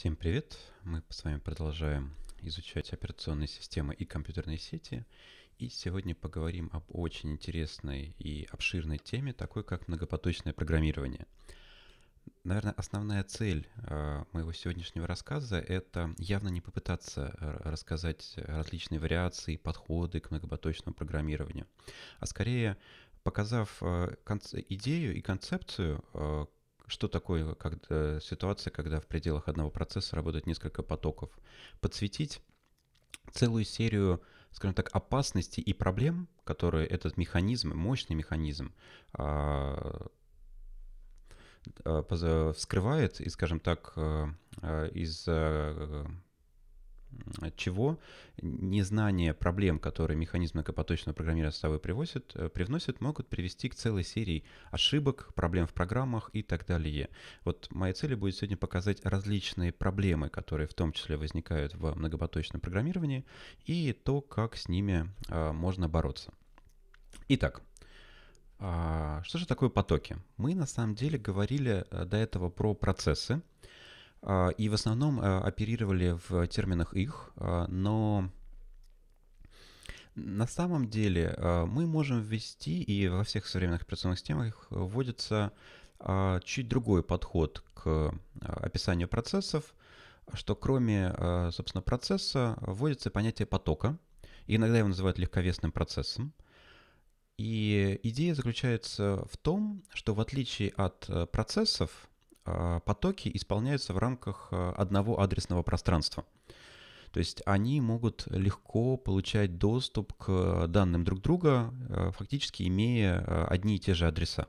Всем привет! Мы с вами продолжаем изучать операционные системы и компьютерные сети. И сегодня поговорим об очень интересной и обширной теме, такой как многопоточное программирование. Наверное, основная цель а, моего сегодняшнего рассказа — это явно не попытаться а, рассказать различные вариации, подходы к многопоточному программированию, а скорее показав а, идею и концепцию, что такое когда, э, ситуация, когда в пределах одного процесса работают несколько потоков? Подсветить целую серию, скажем так, опасностей и проблем, которые этот механизм, мощный механизм, а, э, вскрывает и, скажем так, э, из от чего незнание проблем, которые механизм многопоточного программирования с собой привозит, э, привносит, могут привести к целой серии ошибок, проблем в программах и так далее. Вот моя цель будет сегодня показать различные проблемы, которые в том числе возникают в многопоточном программировании, и то, как с ними а, можно бороться. Итак, а, что же такое потоки? Мы на самом деле говорили э, до этого про процессы, а, и в основном э, оперировали в терминах их, а, но на самом деле а, мы можем ввести, и во всех современных операционных системах вводится чуть другой подход к описанию процессов, что кроме, собственно, процесса вводится понятие потока, иногда его называют легковесным процессом. И идея заключается в том, что в отличие от э, процессов, Э, потоки исполняются в рамках э, одного адресного пространства. То есть они могут легко получать доступ к э, данным друг друга, фактически имея одни и те же адреса.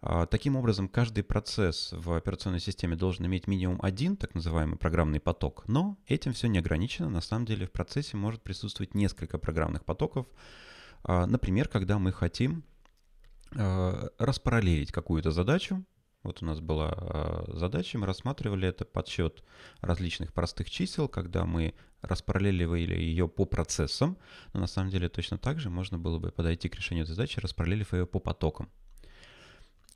А, таким образом, каждый процесс в операционной системе должен иметь минимум один, так называемый программный поток, но этим все не ограничено. На самом деле в процессе может присутствовать несколько программных потоков. А, например, когда мы хотим распараллелить какую-то задачу, вот у нас была а, задача, мы рассматривали это подсчет различных простых чисел, когда мы распараллеливали ее по процессам, но на самом деле точно так же можно было бы подойти к решению этой задачи, распараллелив ее по потокам.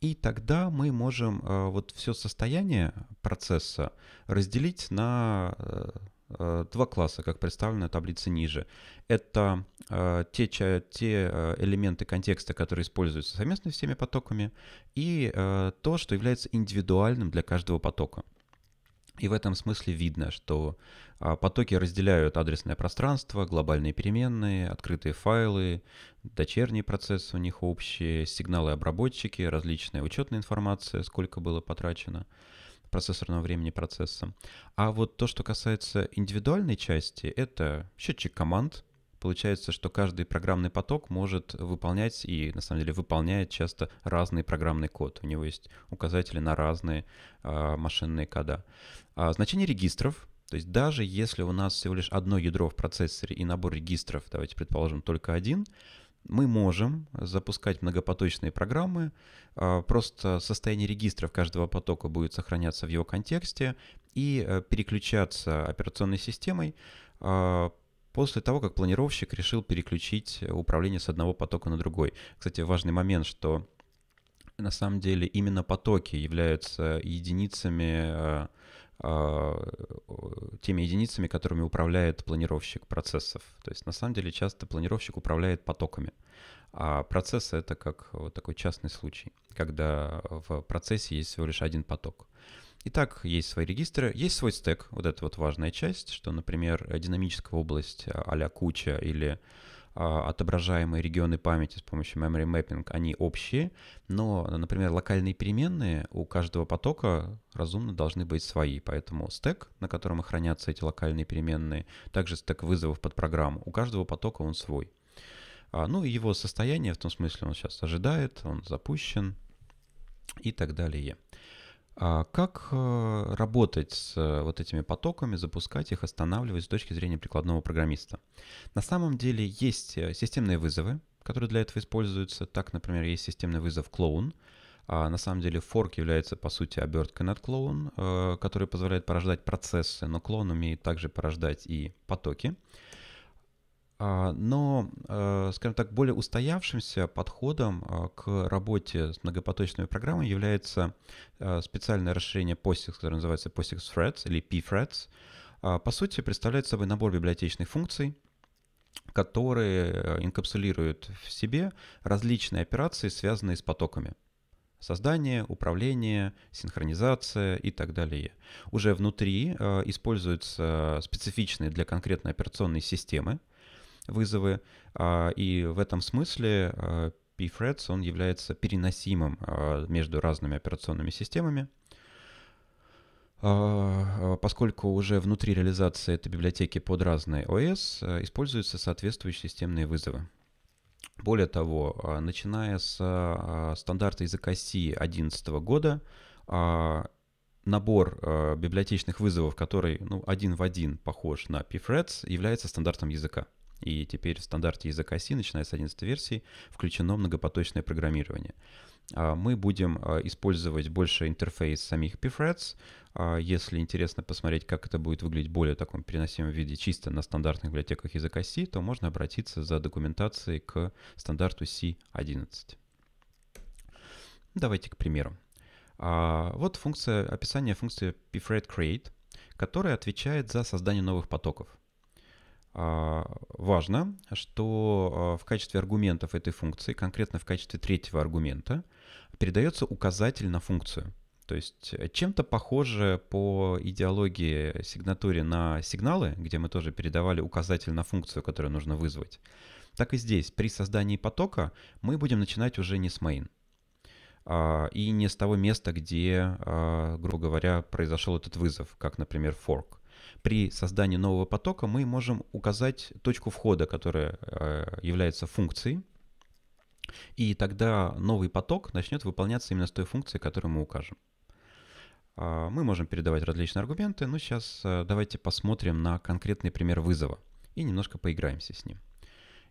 И тогда мы можем а, вот все состояние процесса разделить на а, Э, два класса, как представлено в таблице ниже. Это э, те, те э, элементы контекста, которые используются совместно всеми потоками, и то, что является индивидуальным для каждого потока. И в этом смысле видно, что потоки разделяют адресное пространство, глобальные переменные, открытые файлы, дочерние процессы у них общие, сигналы обработчики, различная учетная информация, сколько было потрачено процессорного времени процесса. А вот то, что касается индивидуальной части, это счетчик команд. Получается, что каждый программный поток может выполнять и, на самом деле, выполняет часто разный программный код. У него есть указатели на разные а, машинные кода. А, значение регистров то есть даже если у нас всего лишь одно ядро в процессоре и набор регистров, давайте предположим, только один, мы можем запускать многопоточные программы, а, просто состояние регистров каждого потока будет сохраняться в его контексте и э, переключаться операционной системой а, после того, как планировщик решил переключить управление с одного потока на другой. Кстати, важный момент, что на самом деле именно потоки являются единицами а, Э, теми единицами, которыми управляет планировщик процессов. То есть на самом деле часто планировщик управляет потоками, а процессы это как вот такой частный случай, когда в процессе есть всего лишь один поток. Итак, есть свои регистры, есть свой стек, вот это вот важная часть, что, например, динамическая область а-ля куча или а, отображаемые регионы памяти с помощью memory mapping, они общие, но, например, локальные переменные у каждого потока разумно должны быть свои, поэтому стек, на котором хранятся эти локальные переменные, также стек вызовов под программу, у каждого потока он свой. А, ну и его состояние, в том смысле, он сейчас ожидает, он запущен и так далее. А как э, работать с э, вот этими потоками, запускать их, останавливать с точки зрения прикладного программиста? На самом деле есть э, системные вызовы, которые для этого используются. Так, например, есть системный вызов clone. А на самом деле fork является, по сути, оберткой над clone, который позволяет порождать процессы, но клон умеет также порождать и потоки. А, но, э, скажем так, более устоявшимся подходом а, к работе с многопоточными программами является э, специальное расширение POSIX, которое называется POSIX Threads или pthreads. А, по сути, представляет собой набор библиотечных функций, которые инкапсулируют в себе различные операции, связанные с потоками создание, управление, синхронизация и так далее. Уже внутри э, используются специфичные для конкретной операционной системы вызовы. А, и в этом смысле а, pthreads, он является переносимым а, между разными операционными системами. Поскольку уже внутри реализации этой библиотеки под разные ОС используются соответствующие системные вызовы. Более того, начиная с стандарта языка C 2011 года, набор библиотечных вызовов, который ну, один в один похож на pthreads, является стандартом языка. И теперь в стандарте языка C, начиная с 11 версии, включено многопоточное программирование. А, мы будем а, использовать больше интерфейс самих pthreads. E а, если интересно посмотреть, как это будет выглядеть в более таком переносимом виде чисто на стандартных библиотеках языка C, то можно обратиться за документацией к стандарту C11. Давайте к примеру. Вот функция, описание функции pthread e create, которая отвечает за создание новых потоков. А, важно, что а, в качестве аргументов этой функции, конкретно в качестве третьего аргумента, передается указатель на функцию. То есть э, чем-то похоже по идеологии сигнатуре на сигналы, где мы тоже передавали указатель на функцию, которую нужно вызвать, так и здесь при создании потока мы будем начинать уже не с main а, и не с того места, где, грубо говоря, произошел этот вызов, как, например, fork при создании нового потока мы можем указать точку входа, которая э, является функцией, и тогда новый поток начнет выполняться именно с той функцией, которую мы укажем. А, мы можем передавать различные аргументы, но сейчас э, давайте посмотрим на конкретный пример вызова и немножко поиграемся с ним.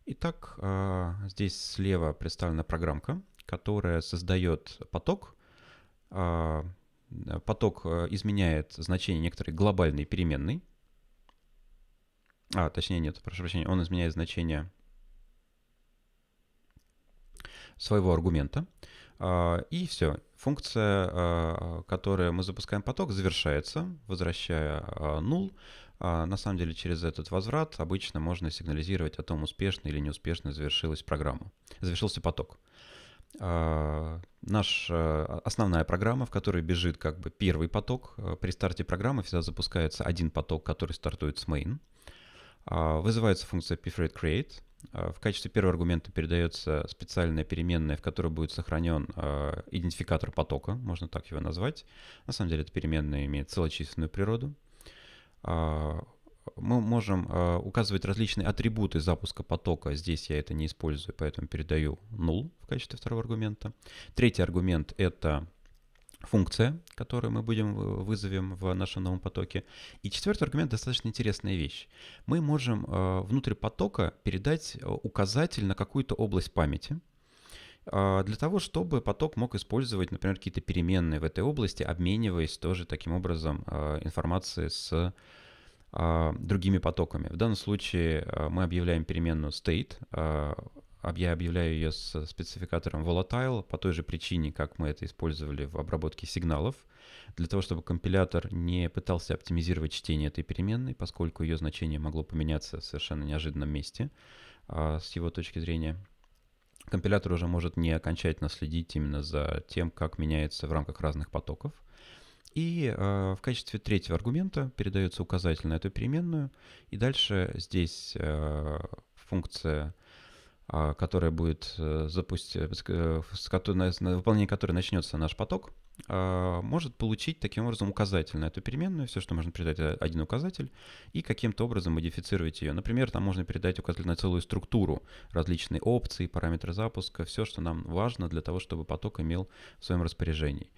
Итак, а, здесь слева представлена программка, которая создает поток, а, Э, поток э, изменяет значение некоторой глобальной переменной. А, точнее, нет, прошу прощения, он изменяет значение своего аргумента. А, и все. Функция, а, которую мы запускаем поток, завершается, возвращая null. А, на самом деле через этот возврат обычно можно сигнализировать о том, успешно или неуспешно завершилась программа, завершился поток. Э, наша э, основная программа, в которой бежит как бы первый поток. Э, при старте программы всегда запускается один поток, который стартует с main. Вызывается функция pthread create. В качестве первого аргумента передается специальная переменная, в которой будет сохранен идентификатор потока, можно так его назвать. На самом деле эта переменная имеет целочисленную природу мы можем э, указывать различные атрибуты запуска потока. Здесь я это не использую, поэтому передаю null в качестве второго аргумента. Третий аргумент — это функция, которую мы будем э, вызовем в нашем новом потоке. И четвертый аргумент — достаточно интересная вещь. Мы можем э, внутрь потока передать э, указатель на какую-то область памяти, э, для того, чтобы поток мог использовать, например, какие-то переменные в этой области, обмениваясь тоже таким образом информацией с а, другими потоками. В данном случае а, мы объявляем переменную state, а, я объявляю ее с спецификатором volatile по той же причине, как мы это использовали в обработке сигналов, для того, чтобы компилятор не пытался оптимизировать чтение этой переменной, поскольку ее значение могло поменяться в совершенно неожиданном месте с его точки зрения. Компилятор уже может не окончательно следить именно за тем, как меняется в рамках разных потоков – и э, в качестве третьего аргумента передается указатель на эту переменную. И дальше здесь э, функция, э, которая будет э, запустить, э, с э, которой, на выполнение которой начнется наш поток, может получить таким образом указатель на эту переменную, все, что можно передать, один указатель, и каким-то образом модифицировать ее. Например, там можно передать указатель на целую структуру, различные опции, параметры запуска, все, что нам важно для того, чтобы поток имел в своем распоряжении.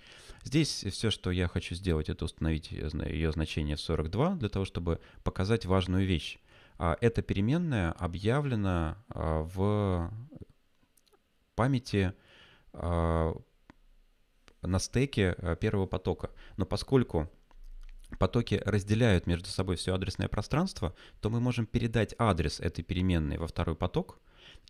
Здесь все, что я хочу сделать, это установить ее значение в 42 для того, чтобы показать важную вещь. А, Эта переменная объявлена а, в памяти а, на стеке первого потока. Но поскольку потоки разделяют между собой все адресное пространство, то мы можем передать адрес этой переменной во второй поток,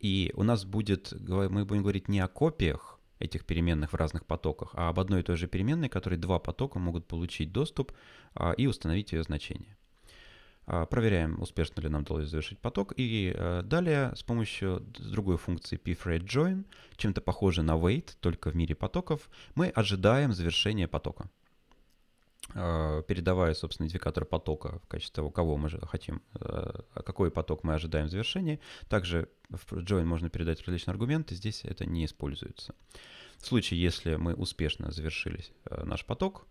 и у нас будет, мы будем говорить не о копиях, этих переменных в разных потоках, а об одной и той же переменной, которой два потока могут получить доступ а, и установить ее значение. А, проверяем, успешно ли нам удалось завершить поток. И а, далее с помощью другой функции pthreadjoin, чем-то похожей на wait, только в мире потоков, мы ожидаем завершения потока. Э, передавая, собственно, идентификатор потока в качестве того, кого мы же хотим, э, какой поток мы ожидаем в завершении. Также в join можно передать различные аргументы, здесь это не используется. В случае, если мы успешно завершили э, наш поток,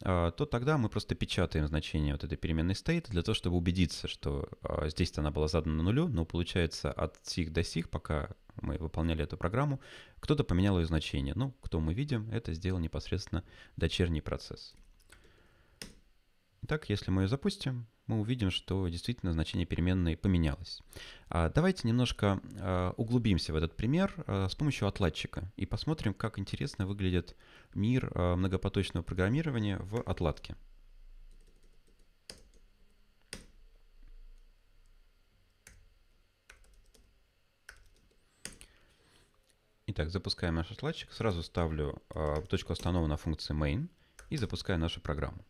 то тогда мы просто печатаем значение вот этой переменной state для того, чтобы убедиться, что здесь она была задана на нулю, но получается от сих до сих, пока мы выполняли эту программу, кто-то поменял ее значение. Ну, кто мы видим, это сделал непосредственно дочерний процесс. Итак, если мы ее запустим, мы увидим, что действительно значение переменной поменялось. А, давайте немножко а, углубимся в этот пример а, с помощью отладчика и посмотрим, как интересно выглядит мир многопоточного программирования в отладке. Итак, запускаем наш отладчик. Сразу ставлю точку останова на функции main и запускаю нашу программу.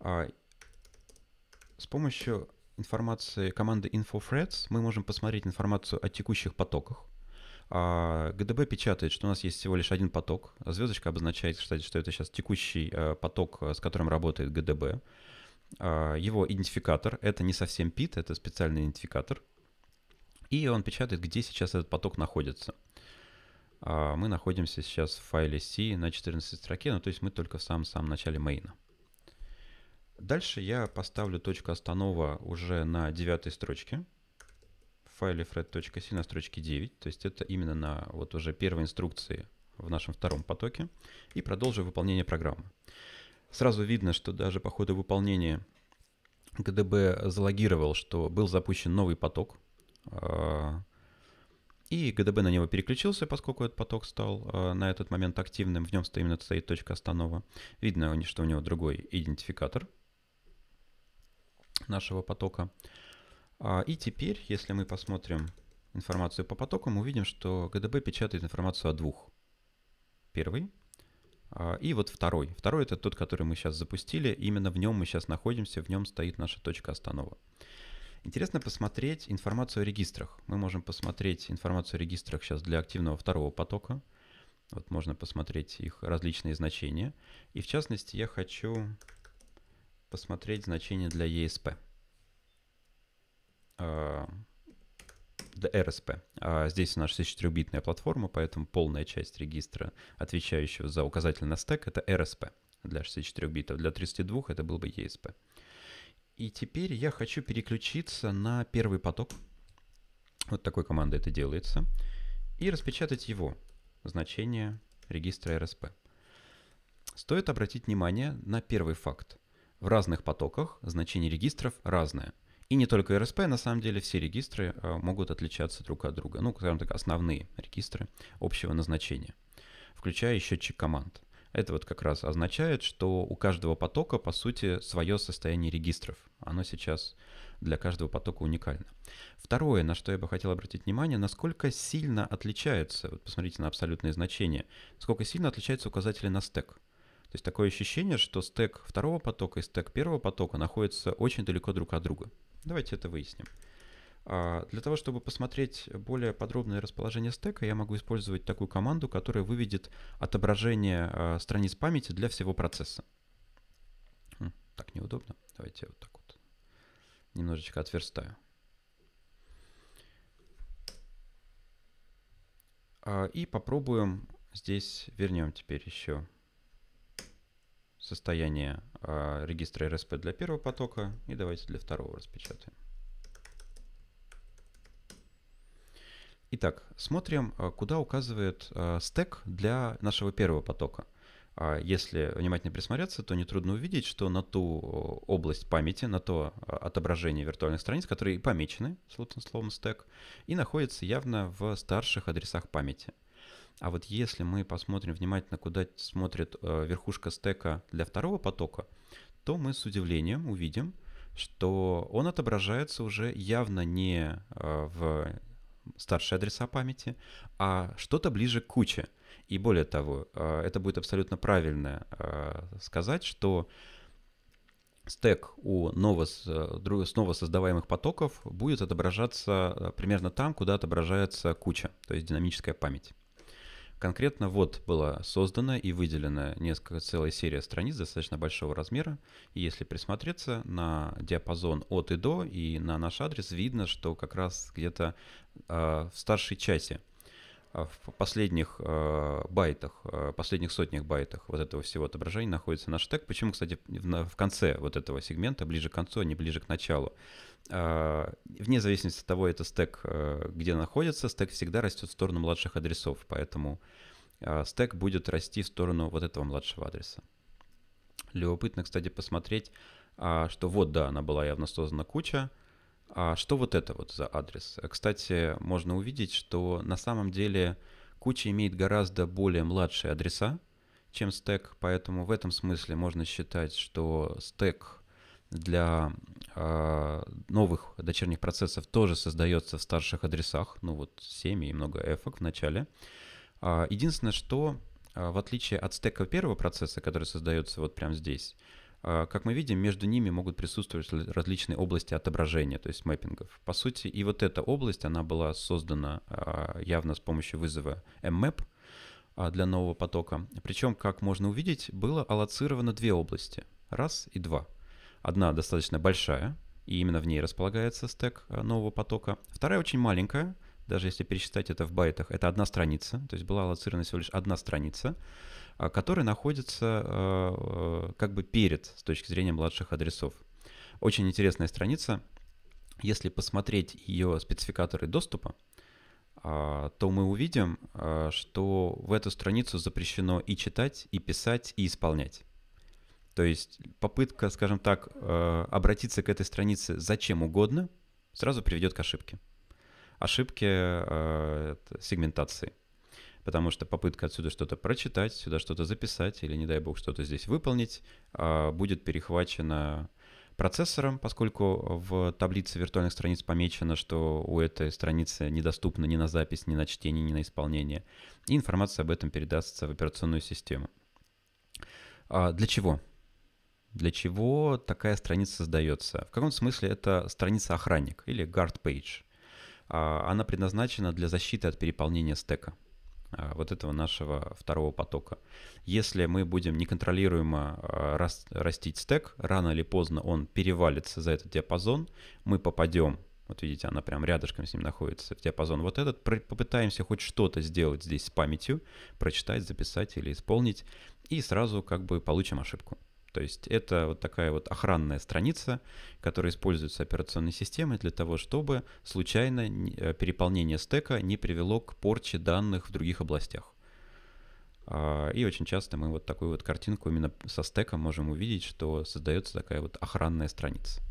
А, с помощью информации команды InfoThreads мы можем посмотреть информацию о текущих потоках. GDB а, печатает, что у нас есть всего лишь один поток. Звездочка обозначает, кстати, что это сейчас текущий э, поток, э, с которым работает GDB. А, его идентификатор — это не совсем ПИТ, это специальный идентификатор. И он печатает, где сейчас этот поток находится. Мы находимся сейчас в файле C на 14 строке, ну то есть мы только в самом-самом начале мейна. Дальше я поставлю точку останова уже на девятой строчке. В файле fred.c на строчке 9. То есть это именно на вот уже первой инструкции в нашем втором потоке. И продолжу выполнение программы. Сразу видно, что даже по ходу выполнения gdb залогировал, что был запущен новый поток. А, и gdb на него переключился, поскольку этот поток стал а, на этот момент активным. В нем стоит, именно стоит точка останова. Видно, что у него другой идентификатор нашего потока. А, и теперь, если мы посмотрим информацию по потокам, мы увидим, что ГДБ печатает информацию о двух. Первый а, и вот второй. Второй это тот, который мы сейчас запустили. Именно в нем мы сейчас находимся, в нем стоит наша точка останова. Интересно посмотреть информацию о регистрах. Мы можем посмотреть информацию о регистрах сейчас для активного второго потока. Вот можно посмотреть их различные значения. И в частности я хочу посмотреть значение для ESP, а, для RSP. А здесь у нас 64-битная платформа, поэтому полная часть регистра, отвечающего за указатель на стек, это RSP для 64 битов. Для 32 это был бы ESP. И теперь я хочу переключиться на первый поток. Вот такой командой это делается. И распечатать его значение регистра RSP. Стоит обратить внимание на первый факт в разных потоках значение регистров разное. И не только RSP, на самом деле все регистры э, могут отличаться друг от друга. Ну, скажем так, основные регистры общего назначения, включая счетчик команд. Это вот как раз означает, что у каждого потока, по сути, свое состояние регистров. Оно сейчас для каждого потока уникально. Второе, на что я бы хотел обратить внимание, насколько сильно отличаются, вот посмотрите на абсолютные значения, сколько сильно отличаются указатели на стек. То есть такое ощущение, что стек второго потока и стек первого потока находятся очень далеко друг от друга. Давайте это выясним. А, для того, чтобы посмотреть более подробное расположение стека, я могу использовать такую команду, которая выведет отображение а, страниц памяти для всего процесса. Так неудобно. Давайте вот так вот немножечко отверстаю. А, и попробуем здесь вернем теперь еще состояние э, регистра RSP для первого потока и давайте для второго распечатаем. Итак, смотрим, а, куда указывает э, стек для нашего первого потока. Если внимательно присмотреться, то нетрудно увидеть, что на ту область памяти, на то отображение виртуальных страниц, которые помечены словом стек, и находятся явно в старших адресах памяти – а вот если мы посмотрим внимательно, куда смотрит э, верхушка стека для второго потока, то мы с удивлением увидим, что он отображается уже явно не э, в старшие адреса памяти, а что-то ближе к куче. И более того, э, это будет абсолютно правильно сказать, что стек у ново, снова создаваемых потоков будет отображаться примерно там, куда отображается куча, то есть динамическая память. Конкретно вот была создана и выделена несколько целая серия страниц достаточно большого размера. И если присмотреться на диапазон от и до и на наш адрес, видно, что как раз где-то э, в старшей части – а в последних э, байтах, э, последних сотнях байтах вот этого всего отображения находится наш тег. Почему, кстати, в, конце вот этого сегмента, ближе к концу, а не ближе к началу? А, вне зависимости от того, это стек, э, где находится, стек всегда растет в сторону младших адресов, поэтому а, стек будет расти в сторону вот этого младшего адреса. Любопытно, кстати, посмотреть, что вот, да, она была явно создана куча, а что вот это вот за адрес? Э, кстати, можно увидеть, что на самом деле куча имеет гораздо более младшие адреса, чем стек, поэтому в этом смысле можно считать, что стек для э, новых дочерних процессов тоже создается в старших адресах, ну вот 7 и много f в начале. А, единственное, что а, в отличие от стека первого процесса, который создается вот прямо здесь, а, как мы видим, между ними могут присутствовать различные области отображения, то есть мэппингов. По сути, и вот эта область, она была создана а, явно с помощью вызова mmap а, для нового потока. Причем, как можно увидеть, было аллоцировано две области. Раз и два. Одна достаточно большая, и именно в ней располагается стек нового потока. Вторая очень маленькая, даже если пересчитать это в байтах, это одна страница, то есть была аллоцирована всего лишь одна страница. А, который находится а, как бы перед с точки зрения младших адресов. Очень интересная страница. Если посмотреть ее спецификаторы доступа, а, то мы увидим, что в эту страницу запрещено и читать, и писать, и исполнять. То есть попытка, скажем так, обратиться к этой странице зачем угодно сразу приведет к ошибке. Ошибке сегментации – потому что попытка отсюда что-то прочитать, сюда что-то записать или, не дай бог, что-то здесь выполнить а, будет перехвачена процессором, поскольку в таблице виртуальных страниц помечено, что у этой страницы недоступна ни на запись, ни на чтение, ни на исполнение. И информация об этом передастся в операционную систему. А, для чего? Для чего такая страница создается? В каком смысле это страница-охранник или guard page. А, она предназначена для защиты от переполнения стека. Э, вот этого нашего второго потока. Если мы будем неконтролируемо э, растить стек, рано или поздно он перевалится за этот диапазон, мы попадем вот видите, она прям рядышком с ним находится, в диапазон вот этот. Попытаемся хоть что-то сделать здесь с памятью, прочитать, записать или исполнить, и сразу как бы получим ошибку. То есть это вот такая вот охранная страница, которая используется операционной системой для того, чтобы случайно э, переполнение стека не привело к порче данных в других областях. А, и очень часто мы вот такую вот картинку именно со стеком можем увидеть, что создается такая вот охранная страница.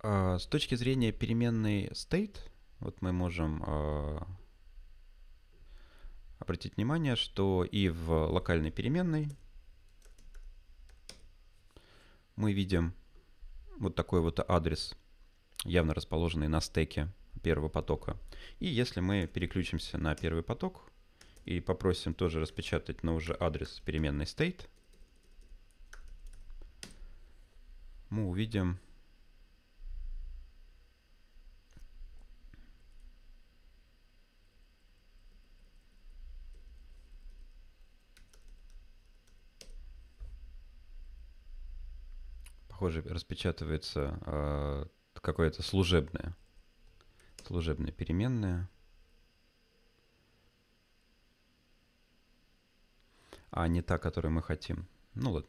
А, с точки зрения переменной state, вот мы можем а, обратить внимание, что и в локальной переменной мы видим вот такой вот адрес, явно расположенный на стеке первого потока. И если мы переключимся на первый поток и попросим тоже распечатать, но уже адрес переменной state, мы увидим похоже, распечатывается э, какое-то служебное. Служебное переменное. А не та, которую мы хотим. Ну вот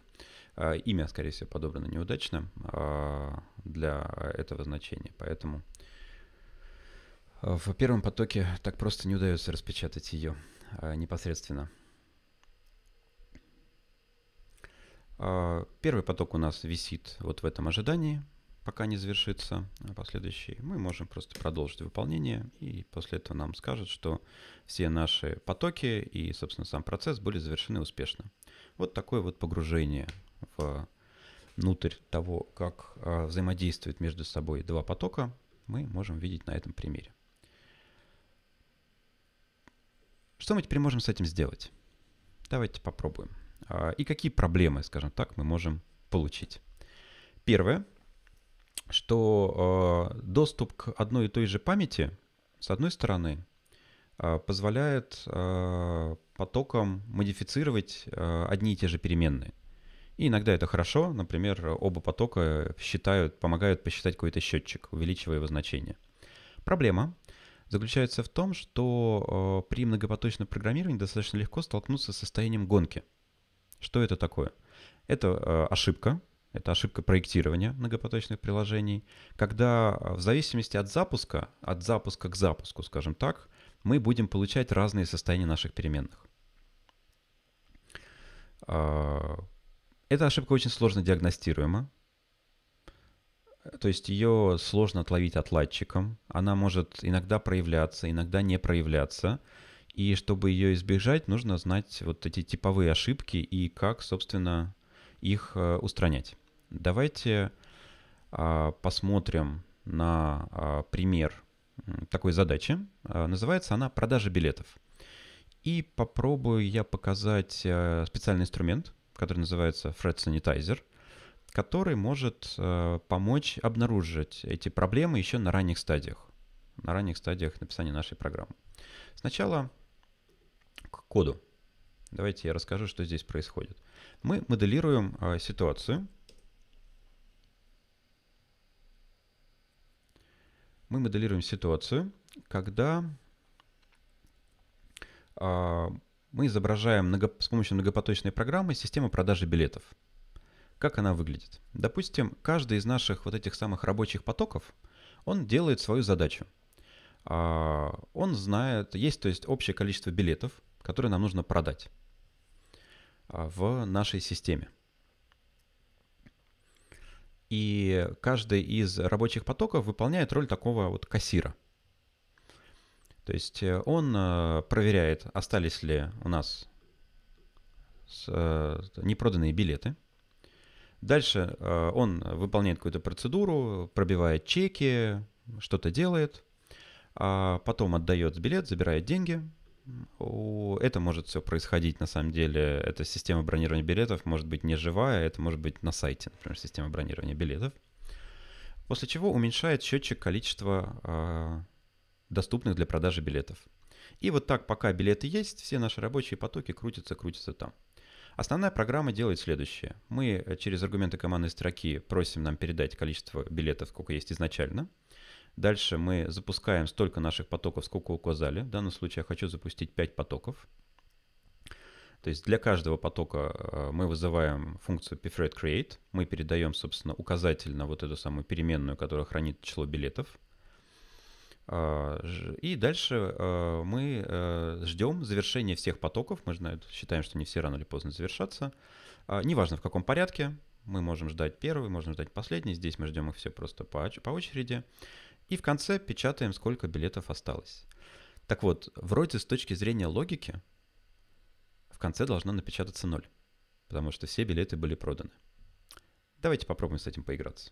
Э, имя, скорее всего, подобрано неудачно э, для этого значения. Поэтому э, в первом потоке так просто не удается распечатать ее э, непосредственно. А, первый поток у нас висит вот в этом ожидании, пока не завершится а последующий. Мы можем просто продолжить выполнение, и после этого нам скажут, что все наши потоки и, собственно, сам процесс были завершены успешно. Вот такое вот погружение в внутрь того, как а, взаимодействуют между собой два потока, мы можем видеть на этом примере. Что мы теперь можем с этим сделать? Давайте попробуем. А, и какие проблемы, скажем так, мы можем получить. Первое, что а, доступ к одной и той же памяти, с одной стороны, а, позволяет потокам модифицировать одни и те же переменные. И иногда это хорошо, например, оба потока считают, помогают посчитать какой-то счетчик, увеличивая его значение. Проблема заключается в том, что при многопоточном программировании достаточно легко столкнуться с состоянием гонки – что это такое? Это э, ошибка, это ошибка проектирования многопоточных приложений, когда э, в зависимости от запуска, от запуска к запуску, скажем так, мы будем получать разные состояния наших переменных. А, эта ошибка очень сложно диагностируема, то есть ее сложно отловить отладчиком, она может иногда проявляться, иногда не проявляться, и чтобы ее избежать, нужно знать вот эти типовые ошибки и как, собственно, их э, устранять. Давайте а, посмотрим на а, пример такой задачи. А, называется она «Продажа билетов». И попробую я показать э, специальный инструмент, который называется Fred Sanitizer, который может э, помочь обнаружить эти проблемы еще на ранних стадиях, на ранних стадиях написания нашей программы. Сначала к коду. Давайте я расскажу, что здесь происходит. Мы моделируем э, ситуацию. Мы моделируем ситуацию, когда э, мы изображаем много, с помощью многопоточной программы систему продажи билетов. Как она выглядит? Допустим, каждый из наших вот этих самых рабочих потоков, он делает свою задачу. Э, он знает, есть то есть общее количество билетов, который нам нужно продать а, в нашей системе. И каждый из рабочих потоков выполняет роль такого вот кассира. То есть э, он э, проверяет, остались ли у нас э, непроданные билеты. Дальше он выполняет какую-то процедуру, пробивает чеки, что-то делает, а потом отдает билет, забирает деньги, это может все происходить, на самом деле. Эта система бронирования билетов может быть не живая, это может быть на сайте, например, система бронирования билетов. После чего уменьшает счетчик количества э, доступных для продажи билетов. И вот так, пока билеты есть, все наши рабочие потоки крутятся, крутятся там. Основная программа делает следующее. Мы э, через аргументы командной строки просим нам передать количество билетов, сколько есть изначально – Дальше мы запускаем столько наших потоков, сколько указали. В данном случае я хочу запустить 5 потоков. То есть для каждого потока э, мы вызываем функцию pthread_create, Мы передаем, собственно, указатель на вот эту самую переменную, которая хранит число билетов. А, и дальше э, мы э, ждем завершения всех потоков. Мы считаем, что не все рано или поздно завершатся. А, неважно, в каком порядке. Мы можем ждать первый, можем ждать последний. Здесь мы ждем их все просто по очереди. И в конце печатаем, сколько билетов осталось. Так вот, вроде с точки зрения логики, в конце должна напечататься 0, потому что все билеты были проданы. Давайте попробуем с этим поиграться.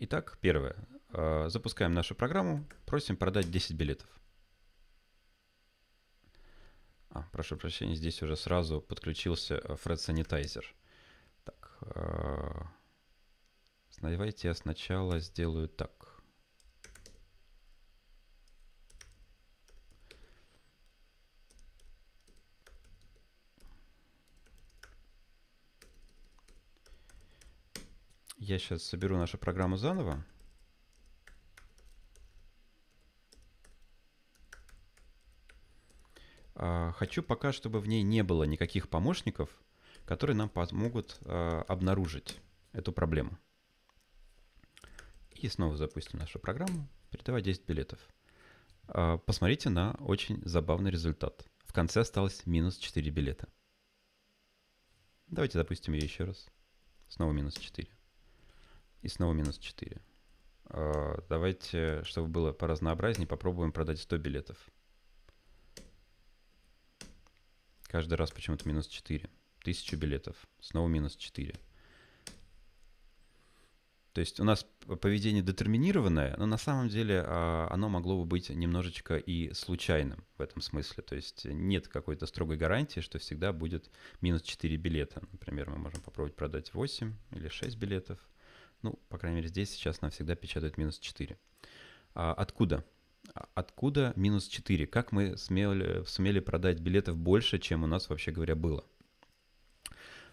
Итак, первое. А, запускаем нашу программу, просим продать 10 билетов. А, прошу прощения, здесь уже сразу подключился Fred э, Sanitizer. Так, а, Давайте я сначала сделаю так. Я сейчас соберу нашу программу заново. А, хочу пока, чтобы в ней не было никаких помощников, которые нам помогут а, обнаружить эту проблему и снова запустим нашу программу «Передавай 10 билетов». А, посмотрите на очень забавный результат. В конце осталось минус 4 билета. Давайте запустим ее еще раз. Снова минус 4. И снова минус 4. А, давайте, чтобы было поразнообразнее, попробуем продать 100 билетов. Каждый раз почему-то минус 4. Тысячу билетов. Снова минус 4. То есть у нас поведение детерминированное, но на самом деле а, оно могло бы быть немножечко и случайным в этом смысле. То есть нет какой-то строгой гарантии, что всегда будет минус 4 билета. Например, мы можем попробовать продать 8 или 6 билетов. Ну, по крайней мере, здесь сейчас нам всегда печатают минус 4. А откуда? А откуда минус 4? Как мы смели, сумели продать билетов больше, чем у нас, вообще говоря, было?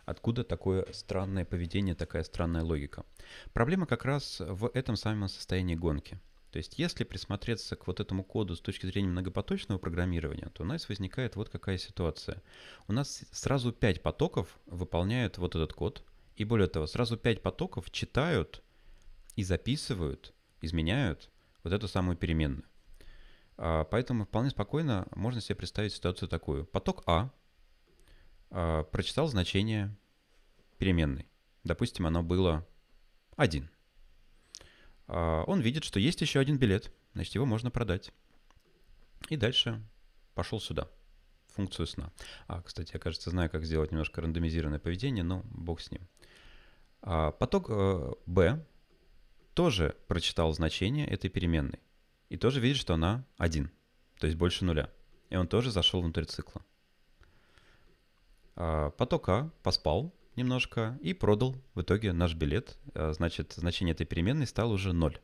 Откуда такое странное поведение, такая странная логика? Проблема как раз в этом самом состоянии гонки. То есть если присмотреться к вот этому коду с точки зрения многопоточного программирования, то у нас возникает вот какая ситуация. У нас сразу 5 потоков выполняют вот этот код, и более того, сразу 5 потоков читают и записывают, изменяют вот эту самую переменную. А, поэтому вполне спокойно можно себе представить ситуацию такую. Поток А Э, прочитал значение переменной. Допустим, оно было 1. А, он видит, что есть еще один билет, значит, его можно продать. И дальше пошел сюда, функцию сна. А, кстати, я, кажется, знаю, как сделать немножко рандомизированное поведение, но бог с ним. А, поток э, B тоже прочитал значение этой переменной и тоже видит, что она 1, то есть больше нуля. И он тоже зашел внутрь цикла. А, потока, поспал немножко и продал в итоге наш билет. А, значит, значение этой переменной стало уже 0.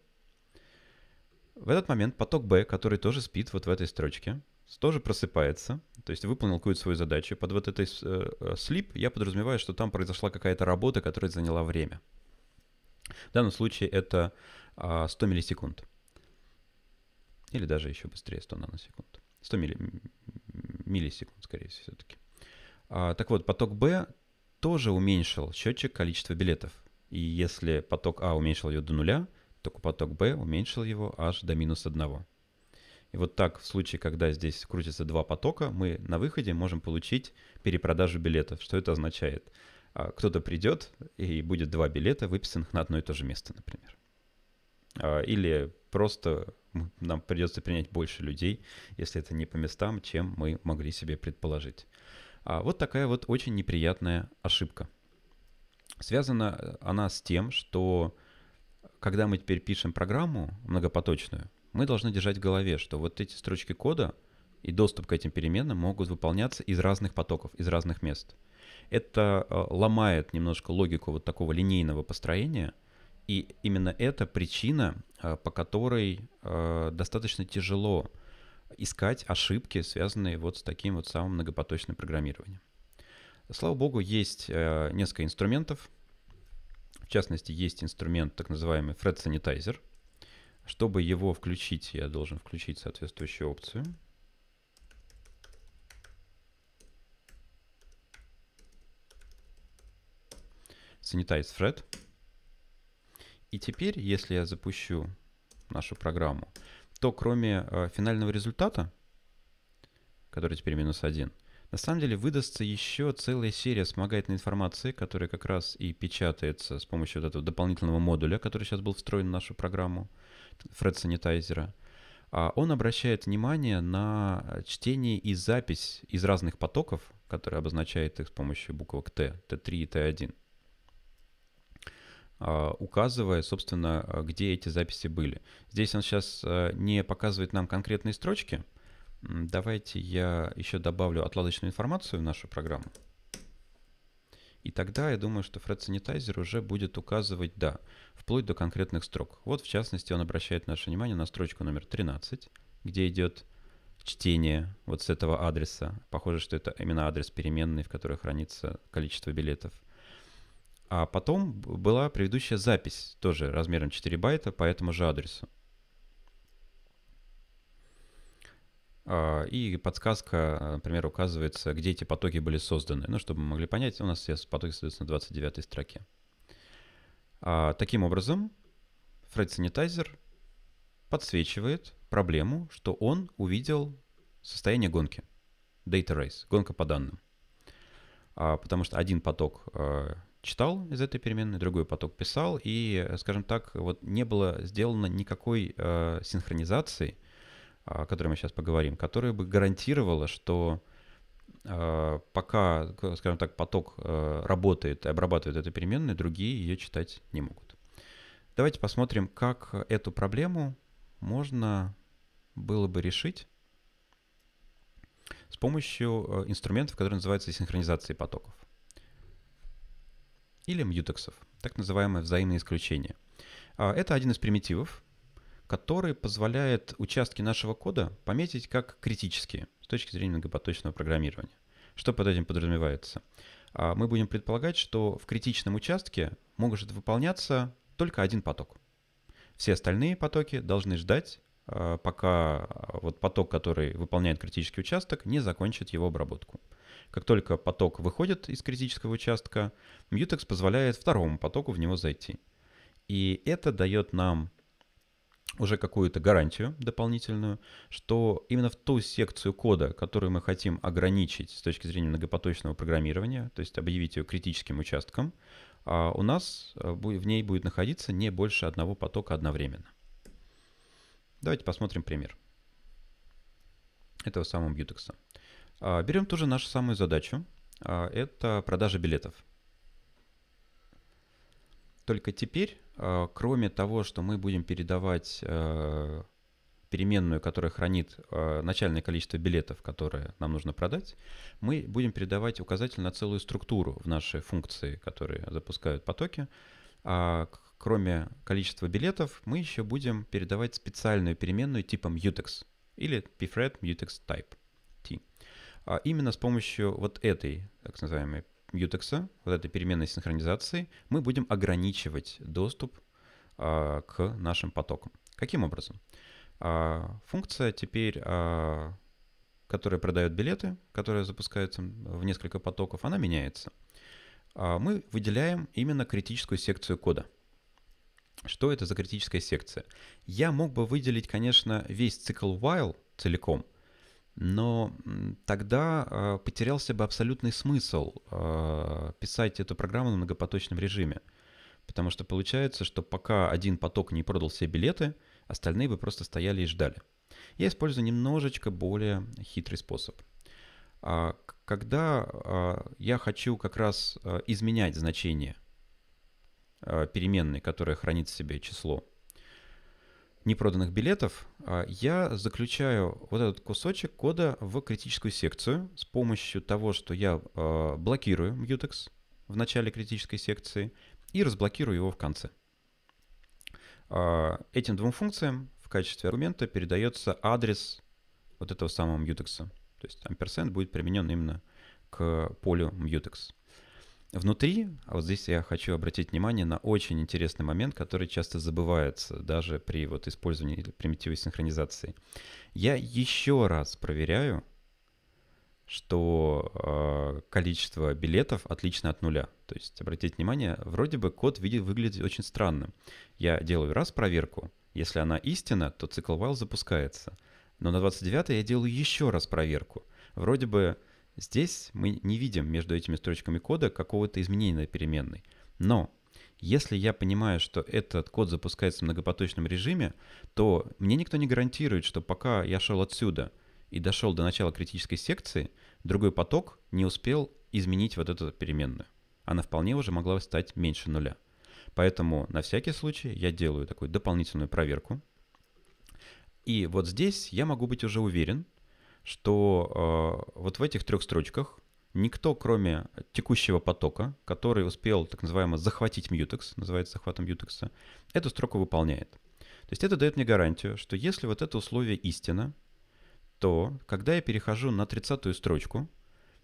В этот момент поток B, который тоже спит вот в этой строчке, тоже просыпается, то есть выполнил какую-то свою задачу. Под вот этой sleep э, э, я подразумеваю, что там произошла какая-то работа, которая заняла время. В данном случае это 100 а, миллисекунд. Или даже еще быстрее 100 наносекунд. 100 милли, миллисекунд, скорее всего, все-таки. А, так вот, поток Б тоже уменьшил счетчик количества билетов. И если поток А уменьшил ее до нуля, то поток Б уменьшил его аж до минус одного. И вот так в случае, когда здесь крутятся два потока, мы на выходе можем получить перепродажу билетов. Что это означает? А, кто-то придет и будет два билета, выписанных на одно и то же место, например. А, или просто нам придется принять больше людей, если это не по местам, чем мы могли себе предположить. А Вот такая вот очень неприятная ошибка. Связана э, она с тем, что когда мы теперь пишем программу многопоточную, мы должны держать в голове, что вот эти строчки кода и доступ к этим переменам могут выполняться из разных потоков, из разных мест. Это э, ломает немножко логику вот такого линейного построения, и именно это причина, э, по которой достаточно тяжело искать ошибки, связанные вот с таким вот самым многопоточным программированием. Слава богу, есть э, несколько инструментов. В частности, есть инструмент, так называемый Fred Sanitizer. Чтобы его включить, я должен включить соответствующую опцию. Sanitize Fred. И теперь, если я запущу нашу программу, то кроме э, финального результата, который теперь минус один, на самом деле выдастся еще целая серия вспомогательной информации, которая как раз и печатается с помощью вот этого дополнительного модуля, который сейчас был встроен в нашу программу, Fred Sanitizer. А он обращает внимание на чтение и запись из разных потоков, которые обозначает их с помощью буквок Т, Т3 и Т1. А, указывая, собственно, а, где эти записи были. Здесь он сейчас а, не показывает нам конкретные строчки. Давайте я еще добавлю отладочную информацию в нашу программу. И тогда я думаю, что Fred Sanitizer уже будет указывать «да», вплоть до конкретных строк. Вот, в частности, он обращает наше внимание на строчку номер 13, где идет чтение вот с этого адреса. Похоже, что это именно адрес переменной, в которой хранится количество билетов – а потом была предыдущая запись, тоже размером 4 байта по этому же адресу. А, и подсказка, э, например, указывается, где эти потоки были созданы. Ну, чтобы мы могли понять, у нас все потоки создаются на 29 строке. А, таким образом, Fred Sanitizer подсвечивает проблему, что он увидел состояние гонки. Data Race, гонка по данным. А, потому что один поток э, читал из этой переменной, другой поток писал, и, э, скажем так, вот не было сделано никакой э, синхронизации, а, о которой мы сейчас поговорим, которая бы гарантировала, что э, пока, скажем так, поток э, работает и обрабатывает эту переменную, другие ее читать не могут. Давайте посмотрим, как эту проблему можно было бы решить с помощью э, инструментов, которые называются синхронизацией потоков или мьютексов, так называемое взаимное исключение. А, это один из примитивов, который позволяет участки нашего кода пометить как критические с точки зрения многопоточного программирования. Что под этим подразумевается? А, мы будем предполагать, что в критичном участке может выполняться только один поток. Все остальные потоки должны ждать, а, пока вот поток, который выполняет критический участок, не закончит его обработку. Как только поток выходит из критического участка, Mutex позволяет второму потоку в него зайти. И это дает нам уже какую-то гарантию дополнительную, что именно в ту секцию кода, которую мы хотим ограничить с точки зрения многопоточного программирования, то есть объявить ее критическим участком, а у нас э, в ней будет находиться не больше одного потока одновременно. Давайте посмотрим пример этого самого Mutex. А, берем ту же нашу самую задачу. А, это продажа билетов. Только теперь, а, кроме того, что мы будем передавать э, переменную, которая хранит э, начальное количество билетов, которые нам нужно продать, мы будем передавать указатель на целую структуру в наши функции, которые запускают потоки. А кроме количества билетов, мы еще будем передавать специальную переменную типом mutex или pthread mutex type а именно с помощью вот этой, так называемой Mutex, вот этой переменной синхронизации, мы будем ограничивать доступ а, к нашим потокам. Каким образом? А, функция теперь, а, которая продает билеты, которая запускается в несколько потоков, она меняется. А, мы выделяем именно критическую секцию кода. Что это за критическая секция? Я мог бы выделить, конечно, весь цикл while целиком, но тогда а, потерялся бы абсолютный смысл а, писать эту программу на многопоточном режиме. Потому что получается, что пока один поток не продал все билеты, остальные бы просто стояли и ждали. Я использую немножечко более хитрый способ. А, когда я хочу как раз изменять значение переменной, которая хранит в себе число, непроданных билетов, а, я заключаю вот этот кусочек кода в критическую секцию с помощью того, что я а, блокирую mutex в начале критической секции и разблокирую его в конце. А, этим двум функциям в качестве аргумента передается адрес вот этого самого mutex. То есть ampersand будет применен именно к полю mutex. Внутри, а вот здесь я хочу обратить внимание на очень интересный момент, который часто забывается даже при вот использовании примитивной синхронизации. Я еще раз проверяю, что э, количество билетов отлично от нуля. То есть, обратите внимание, вроде бы код видит, выглядит очень странным. Я делаю раз проверку, если она истина, то цикл while запускается. Но на 29 я делаю еще раз проверку. Вроде бы Здесь мы не видим между этими строчками кода какого-то изменения на переменной. Но если я понимаю, что этот код запускается в многопоточном режиме, то мне никто не гарантирует, что пока я шел отсюда и дошел до начала критической секции, другой поток не успел изменить вот эту переменную. Она вполне уже могла стать меньше нуля. Поэтому на всякий случай я делаю такую дополнительную проверку. И вот здесь я могу быть уже уверен, что э, вот в этих трех строчках никто, кроме текущего потока, который успел так называемо захватить Mutex, называется захватом Mutex, эту строку выполняет. То есть это дает мне гарантию, что если вот это условие истина, то когда я перехожу на 30 строчку,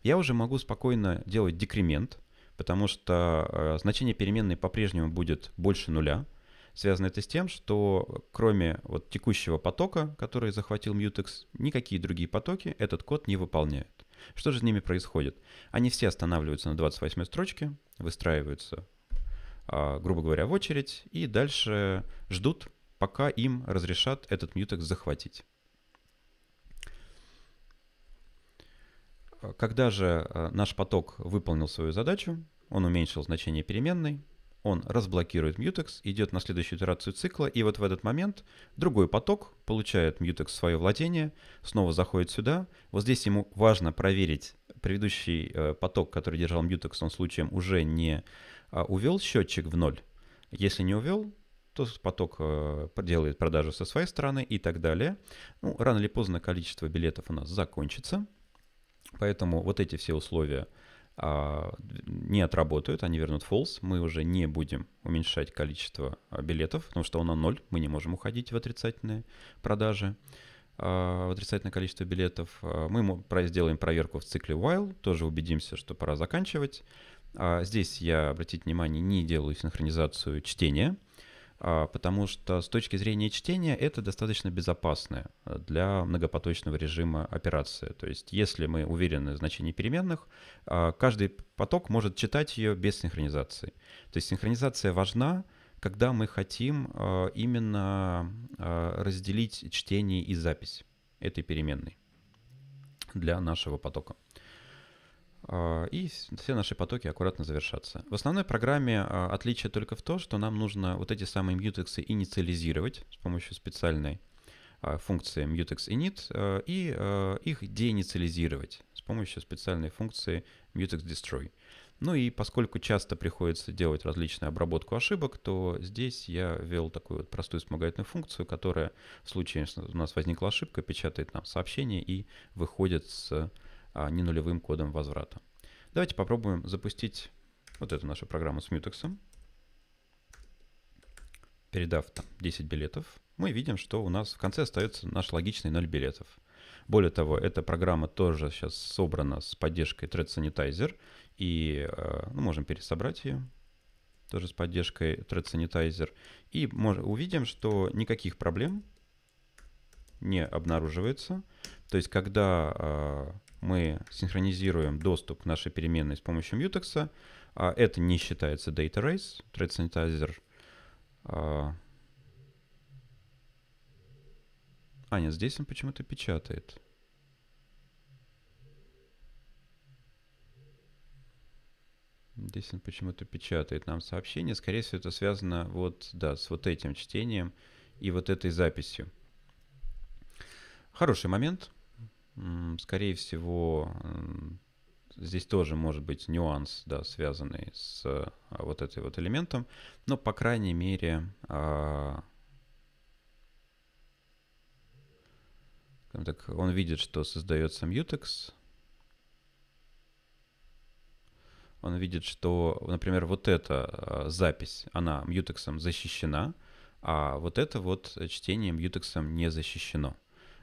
я уже могу спокойно делать декремент, потому что э, значение переменной по-прежнему будет больше нуля, Связано это с тем, что кроме вот текущего потока, который захватил Mutex, никакие другие потоки этот код не выполняют. Что же с ними происходит? Они все останавливаются на 28 строчке, выстраиваются, а, грубо говоря, в очередь, и дальше ждут, пока им разрешат этот Mutex захватить. Когда же а, наш поток выполнил свою задачу, он уменьшил значение переменной, он разблокирует Mutex, идет на следующую итерацию цикла, и вот в этот момент другой поток получает Mutex в свое владение, снова заходит сюда. Вот здесь ему важно проверить предыдущий э, поток, который держал Mutex, он случаем уже не э, увел счетчик в ноль. Если не увел, то поток э, делает продажу со своей стороны и так далее. Ну, рано или поздно количество билетов у нас закончится, поэтому вот эти все условия – а, не отработают, они вернут false, мы уже не будем уменьшать количество а, билетов, потому что оно ноль, мы не можем уходить в отрицательные продажи, а, в отрицательное количество билетов. Мы сделаем проверку в цикле while, тоже убедимся, что пора заканчивать. Здесь я, обратите внимание, не делаю синхронизацию чтения — а, потому что с точки зрения чтения это достаточно безопасная э, для многопоточного режима операция. То есть если мы уверены в значении переменных, а, каждый поток может читать ее без синхронизации. То есть синхронизация важна, когда мы хотим а, именно разделить чтение и запись этой переменной для нашего потока. А, и все наши потоки аккуратно завершатся. В основной программе а, отличие только в том, что нам нужно вот эти самые мьютексы инициализировать с помощью специальной а, функции mutex init и их деинициализировать с помощью специальной функции mutex destroy. Ну и поскольку часто приходится делать различную обработку ошибок, то здесь я ввел такую вот простую вспомогательную функцию, которая в случае, если у нас возникла ошибка, печатает нам сообщение и выходит с а не нулевым кодом возврата. Давайте попробуем запустить вот эту нашу программу с Mutex. Передав там 10 билетов, мы видим, что у нас в конце остается наш логичный 0 билетов. Более того, эта программа тоже сейчас собрана с поддержкой Thread Sanitizer, и а, ну, можем пересобрать ее тоже с поддержкой Thread Sanitizer. И можем, увидим, что никаких проблем не обнаруживается. То есть, когда а, мы синхронизируем доступ к нашей переменной с помощью mutex. А это не считается data race. Thread sanitizer. А, а, нет, здесь он почему-то печатает. Здесь он почему-то печатает нам сообщение. Скорее всего, это связано вот, да, с вот этим чтением и вот этой записью. Хороший момент. Скорее всего, здесь тоже может быть нюанс, да, связанный с а, вот этим вот элементом, но, по крайней мере, а, так, он видит, что создается mutex, он видит, что, например, вот эта а, запись, она мьютексом защищена, а вот это вот чтение мьютексом не защищено.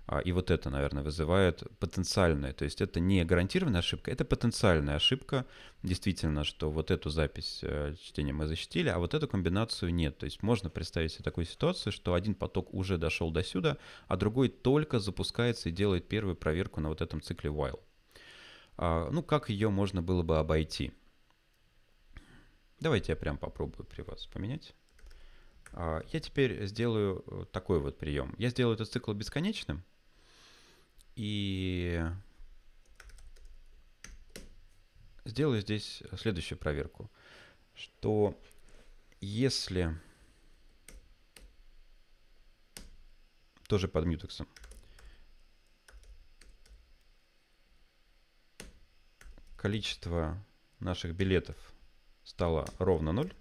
А, и вот это, наверное, вызывает потенциальные, то есть это не гарантированная ошибка, это потенциальная ошибка, действительно, что вот эту запись э, чтения мы защитили, а вот эту комбинацию нет. То есть можно представить себе такую ситуацию, что один поток уже дошел до сюда, а другой только запускается и делает первую проверку на вот этом цикле while. А, ну, как ее можно было бы обойти? Давайте я прям попробую при вас поменять. А, я теперь сделаю э, такой вот прием. Я сделаю этот цикл бесконечным, и сделаю здесь следующую проверку, что если тоже под мьютексом. Количество наших билетов стало ровно 0,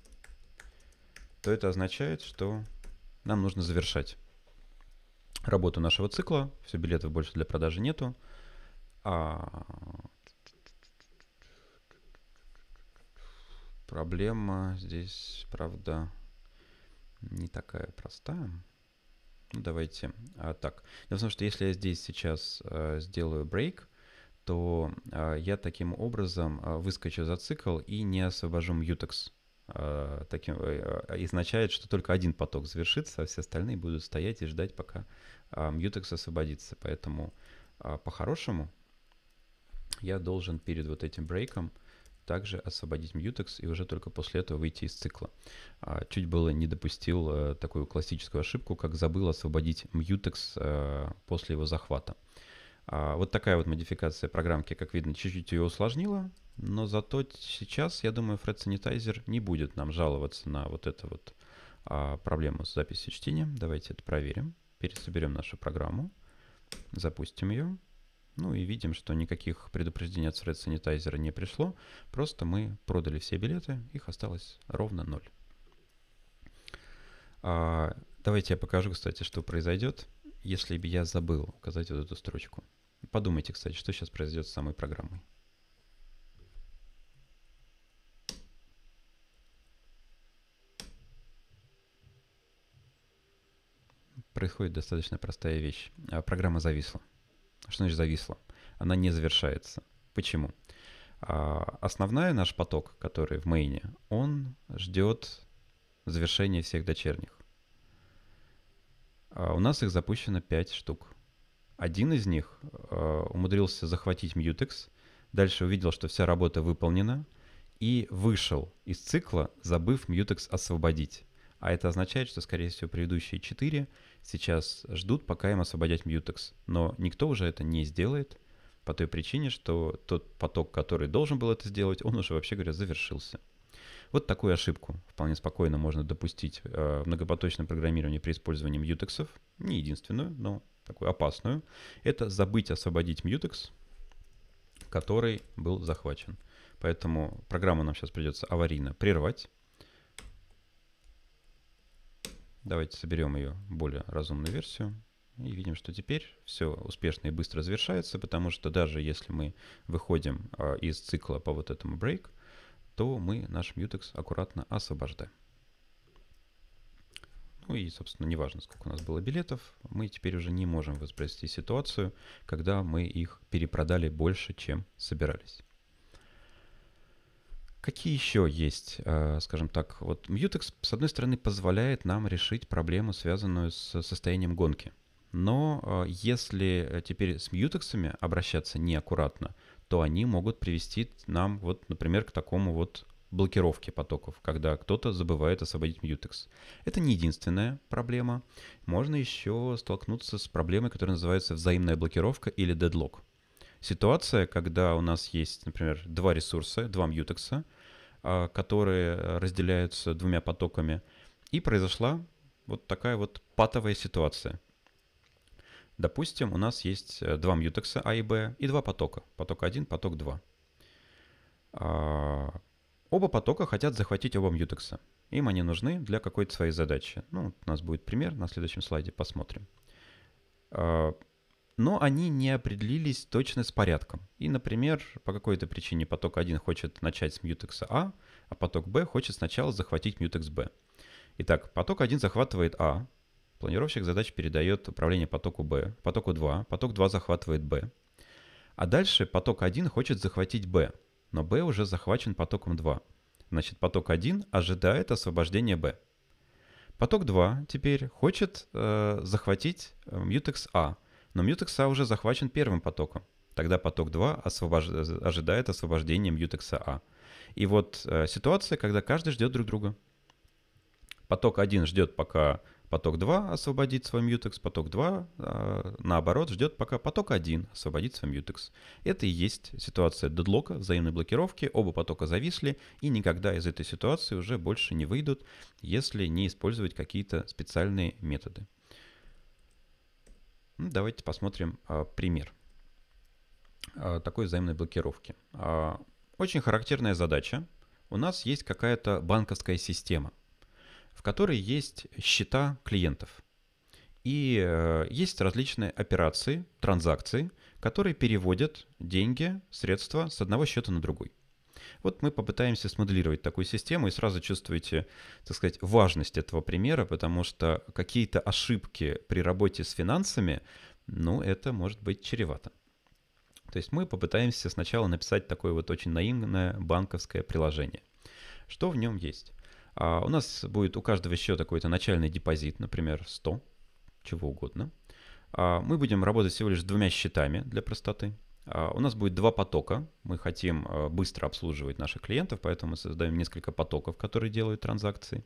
то это означает, что нам нужно завершать работу нашего цикла. Все, билетов больше для продажи нету. А... Проблема здесь, правда, не такая простая. Ну, давайте а, так. Дело в том, что если я здесь сейчас а, сделаю брейк, то а, я таким образом а, выскочу за цикл и не освобожу mutex. Э, таким, э, означает, что только один поток завершится, а все остальные будут стоять и ждать, пока а, Mutex освободится. Поэтому а, по-хорошему я должен перед вот этим брейком также освободить Mutex и уже только после этого выйти из цикла. А, чуть было не допустил э, такую классическую ошибку, как забыл освободить Mutex после его захвата. Вот такая вот модификация программки, как видно, чуть-чуть ее усложнила, но зато сейчас, я думаю, Fred Sanitizer не будет нам жаловаться на вот эту вот а, проблему с записью чтения. Давайте это проверим. Пересоберем нашу программу, запустим ее. Ну и видим, что никаких предупреждений от Fred Sanitizer не пришло. Просто мы продали все билеты, их осталось ровно ноль. А, давайте я покажу, кстати, что произойдет, если бы я забыл указать вот эту строчку. Подумайте, кстати, что сейчас произойдет с самой программой. происходит достаточно простая вещь. А, программа зависла. Что значит зависла? Она не завершается. Почему? А, Основная наш поток, который в мейне, он ждет завершения всех дочерних. А, у нас их запущено 5 штук. Один из них умудрился захватить Mutex, дальше увидел, что вся работа выполнена, и вышел из цикла, забыв Mutex освободить. А это означает, что, скорее всего, предыдущие четыре сейчас ждут, пока им освободят мьютекс. Но никто уже это не сделает по той причине, что тот поток, который должен был это сделать, он уже, вообще говоря, завершился. Вот такую ошибку вполне спокойно можно допустить э, в многопоточном программировании при использовании мьютексов. Не единственную, но такую опасную. Это забыть освободить мьютекс, который был захвачен. Поэтому программу нам сейчас придется аварийно прервать Давайте соберем ее более разумную версию. И видим, что теперь все успешно и быстро завершается, потому что даже если мы выходим э, из цикла по вот этому break, то мы наш mutex аккуратно освобождаем. Ну и, собственно, неважно, сколько у нас было билетов, мы теперь уже не можем воспроизвести ситуацию, когда мы их перепродали больше, чем собирались. Какие еще есть, э, скажем так, вот Mutex, с одной стороны, позволяет нам решить проблему, связанную с состоянием гонки. Но э, если э, теперь с мьютексами обращаться неаккуратно, то они могут привести нам, вот, например, к такому вот блокировке потоков, когда кто-то забывает освободить мьютекс. Это не единственная проблема. Можно еще столкнуться с проблемой, которая называется взаимная блокировка или дедлог. Ситуация, когда у нас есть, например, два ресурса, два мьютекса, а, которые разделяются двумя потоками. И произошла вот такая вот патовая ситуация. Допустим, у нас есть э, два мьютекса А и Б и два потока. Поток 1, поток 2. А, оба потока хотят захватить оба мьютекса. Им они нужны для какой-то своей задачи. Ну, у нас будет пример, на следующем слайде посмотрим. А, но они не определились точно с порядком. И, например, по какой-то причине поток 1 хочет начать с мьютекса А, а поток Б хочет сначала захватить мьютекс Б. Итак, поток 1 захватывает А, планировщик задач передает управление потоку Б, потоку 2, поток 2 захватывает Б. А дальше поток 1 хочет захватить Б, но Б уже захвачен потоком 2. Значит, поток 1 ожидает освобождения Б. Поток 2 теперь хочет э, захватить э, мьютекс А, но Mutex уже захвачен первым потоком. Тогда поток 2 освобож... ожидает освобождения Mutex А. И вот э, ситуация, когда каждый ждет друг друга. Поток 1 ждет, пока поток 2 освободит свой Mutex, поток 2 э, наоборот ждет, пока поток 1 освободит свой Mutex. Это и есть ситуация дедлока, взаимной блокировки, оба потока зависли и никогда из этой ситуации уже больше не выйдут, если не использовать какие-то специальные методы. Ну, давайте посмотрим а, пример а, такой взаимной блокировки. А, очень характерная задача. У нас есть какая-то банковская система, в которой есть счета клиентов. И э, есть различные операции, транзакции, которые переводят деньги, средства с одного счета на другой. Вот мы попытаемся смоделировать такую систему и сразу чувствуете, так сказать, важность этого примера, потому что какие-то ошибки при работе с финансами, ну, это может быть чревато. То есть мы попытаемся сначала написать такое вот очень наивное банковское приложение. Что в нем есть? А у нас будет у каждого счета какой-то начальный депозит, например, 100, чего угодно. А мы будем работать всего лишь двумя счетами для простоты. А, у нас будет два потока. Мы хотим а, быстро обслуживать наших клиентов, поэтому мы создаем несколько потоков, которые делают транзакции.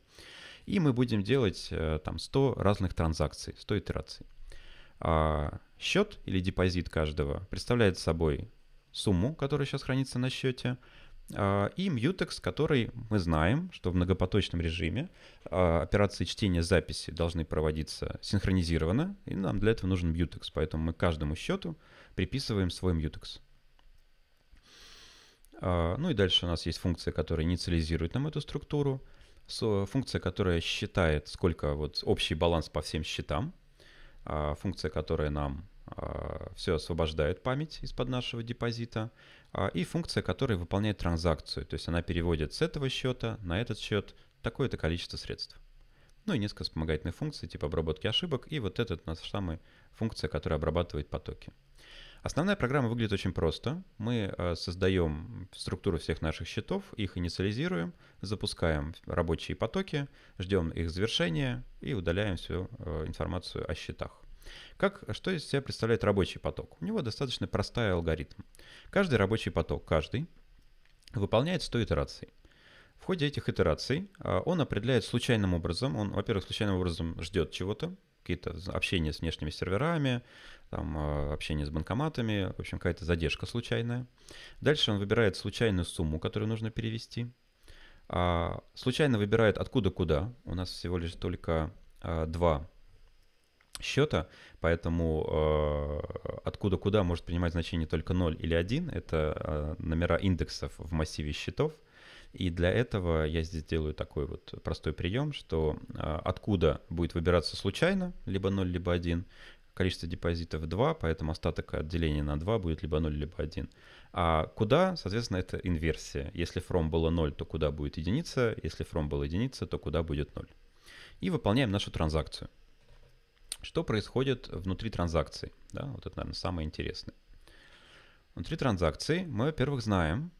И мы будем делать э, там 100 разных транзакций, 100 итераций. А, счет или депозит каждого представляет собой сумму, которая сейчас хранится на счете, и Mutex, который мы знаем, что в многопоточном режиме операции чтения записи должны проводиться синхронизированно, и нам для этого нужен Mutex, поэтому мы каждому счету приписываем свой mutex. А, ну и дальше у нас есть функция, которая инициализирует нам эту структуру, функция, которая считает, сколько вот общий баланс по всем счетам, а, функция, которая нам а, все освобождает память из-под нашего депозита, и функция, которая выполняет транзакцию, то есть она переводит с этого счета на этот счет такое-то количество средств ну и несколько вспомогательных функций типа обработки ошибок, и вот этот наша самая функция, которая обрабатывает потоки. Основная программа выглядит очень просто. Мы э, создаем структуру всех наших счетов, их инициализируем, запускаем рабочие потоки, ждем их завершения и удаляем всю э, информацию о счетах. Как, что из себя представляет рабочий поток? У него достаточно простой алгоритм. Каждый рабочий поток, каждый, выполняет 100 итераций. В ходе этих итераций а, он определяет случайным образом, он, во-первых, случайным образом ждет чего-то, какие-то общения с внешними серверами, там, а, общение с банкоматами, в общем, какая-то задержка случайная. Дальше он выбирает случайную сумму, которую нужно перевести. А, случайно выбирает откуда куда. У нас всего лишь только два счета, поэтому откуда куда может принимать значение только 0 или 1, это номера индексов в массиве счетов. И для этого я здесь делаю такой вот простой прием, что а, откуда будет выбираться случайно, либо 0, либо 1, количество депозитов 2, поэтому остаток отделения на 2 будет либо 0, либо 1. А куда, соответственно, это инверсия. Если from было 0, то куда будет единица, если from было единица, то куда будет 0. И выполняем нашу транзакцию. Что происходит внутри транзакции? Да, вот это, наверное, самое интересное. Внутри транзакции мы, во-первых, знаем,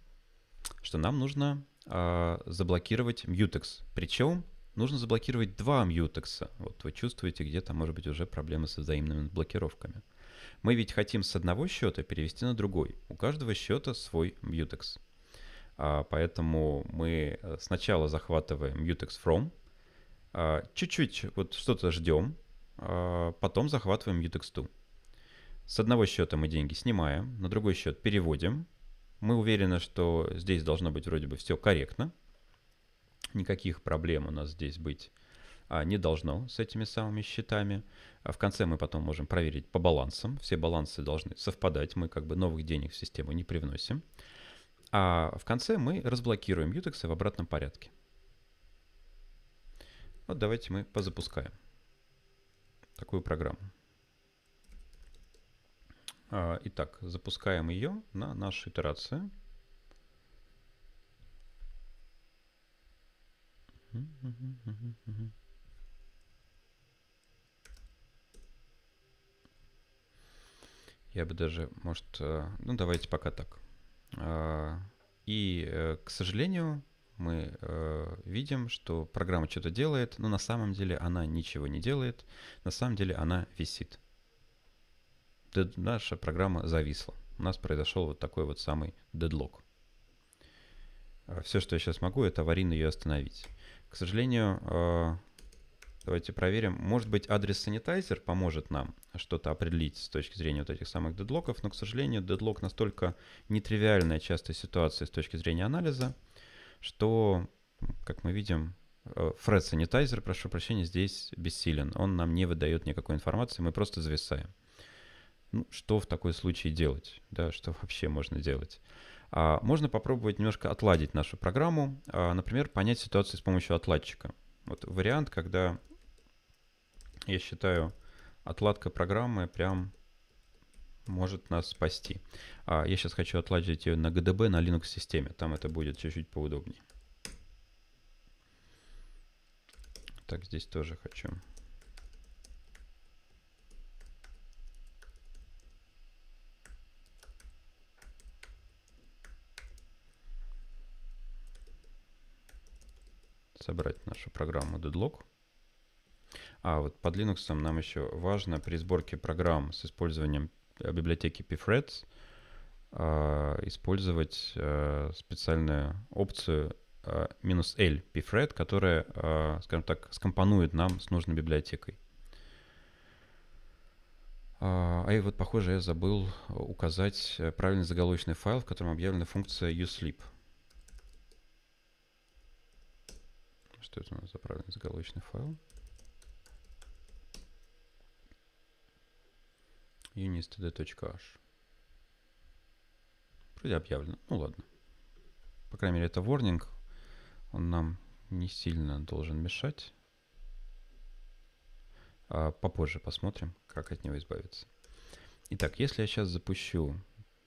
что нам нужно а, заблокировать Mutex. Причем нужно заблокировать два Mutex. Вот вы чувствуете, где-то может быть уже проблемы со взаимными блокировками. Мы ведь хотим с одного счета перевести на другой. У каждого счета свой Mutex. А, поэтому мы э, сначала захватываем Mutex from, а, чуть-чуть вот что-то ждем, потом захватываем Mutex to. С одного счета мы деньги снимаем, на другой счет переводим, мы уверены, что здесь должно быть вроде бы все корректно. Никаких проблем у нас здесь быть а, не должно с этими самыми счетами. А в конце мы потом можем проверить по балансам. Все балансы должны совпадать. Мы как бы новых денег в систему не привносим. А в конце мы разблокируем UTEX в обратном порядке. Вот давайте мы позапускаем такую программу. А, итак, запускаем ее на нашу итерацию. Я бы даже, может, э, ну давайте пока так. А, и, э, к сожалению, мы э, видим, что программа что-то делает, но на самом деле она ничего не делает, на самом деле она висит наша программа зависла. У нас произошел вот такой вот самый дедлог. А Все, что я сейчас могу, это аварийно ее остановить. К сожалению, э, давайте проверим. Может быть, адрес санитайзер поможет нам что-то определить с точки зрения вот этих самых дедлоков, но, к сожалению, дедлок настолько нетривиальная частая ситуация с точки зрения анализа, что, как мы видим, э, Фред санитайзер, прошу прощения, здесь бессилен. Он нам не выдает никакой информации, мы просто зависаем. Ну, что в такой случае делать? Да, что вообще можно делать? А, можно попробовать немножко отладить нашу программу, а, например, понять ситуацию с помощью отладчика. Вот вариант, когда я считаю, отладка программы прям может нас спасти. А, я сейчас хочу отладить ее на GDB, на Linux системе. Там это будет чуть-чуть поудобнее. Так, здесь тоже хочу собрать нашу программу Deadlock. А вот под Linux нам еще важно при сборке программ с использованием э, библиотеки pthreads а, использовать э, специальную опцию э, минус L pthread, которая, скажем так, скомпонует нам с нужной библиотекой. А, а и вот, похоже, я забыл указать правильный заголовочный файл, в котором объявлена функция useSleep. что это у нас за правильный заголовочный файл. unistd.h. Вроде объявлено. Ну ладно. По крайней мере, это warning. Он нам не сильно должен мешать. А попозже посмотрим, как от него избавиться. Итак, если я сейчас запущу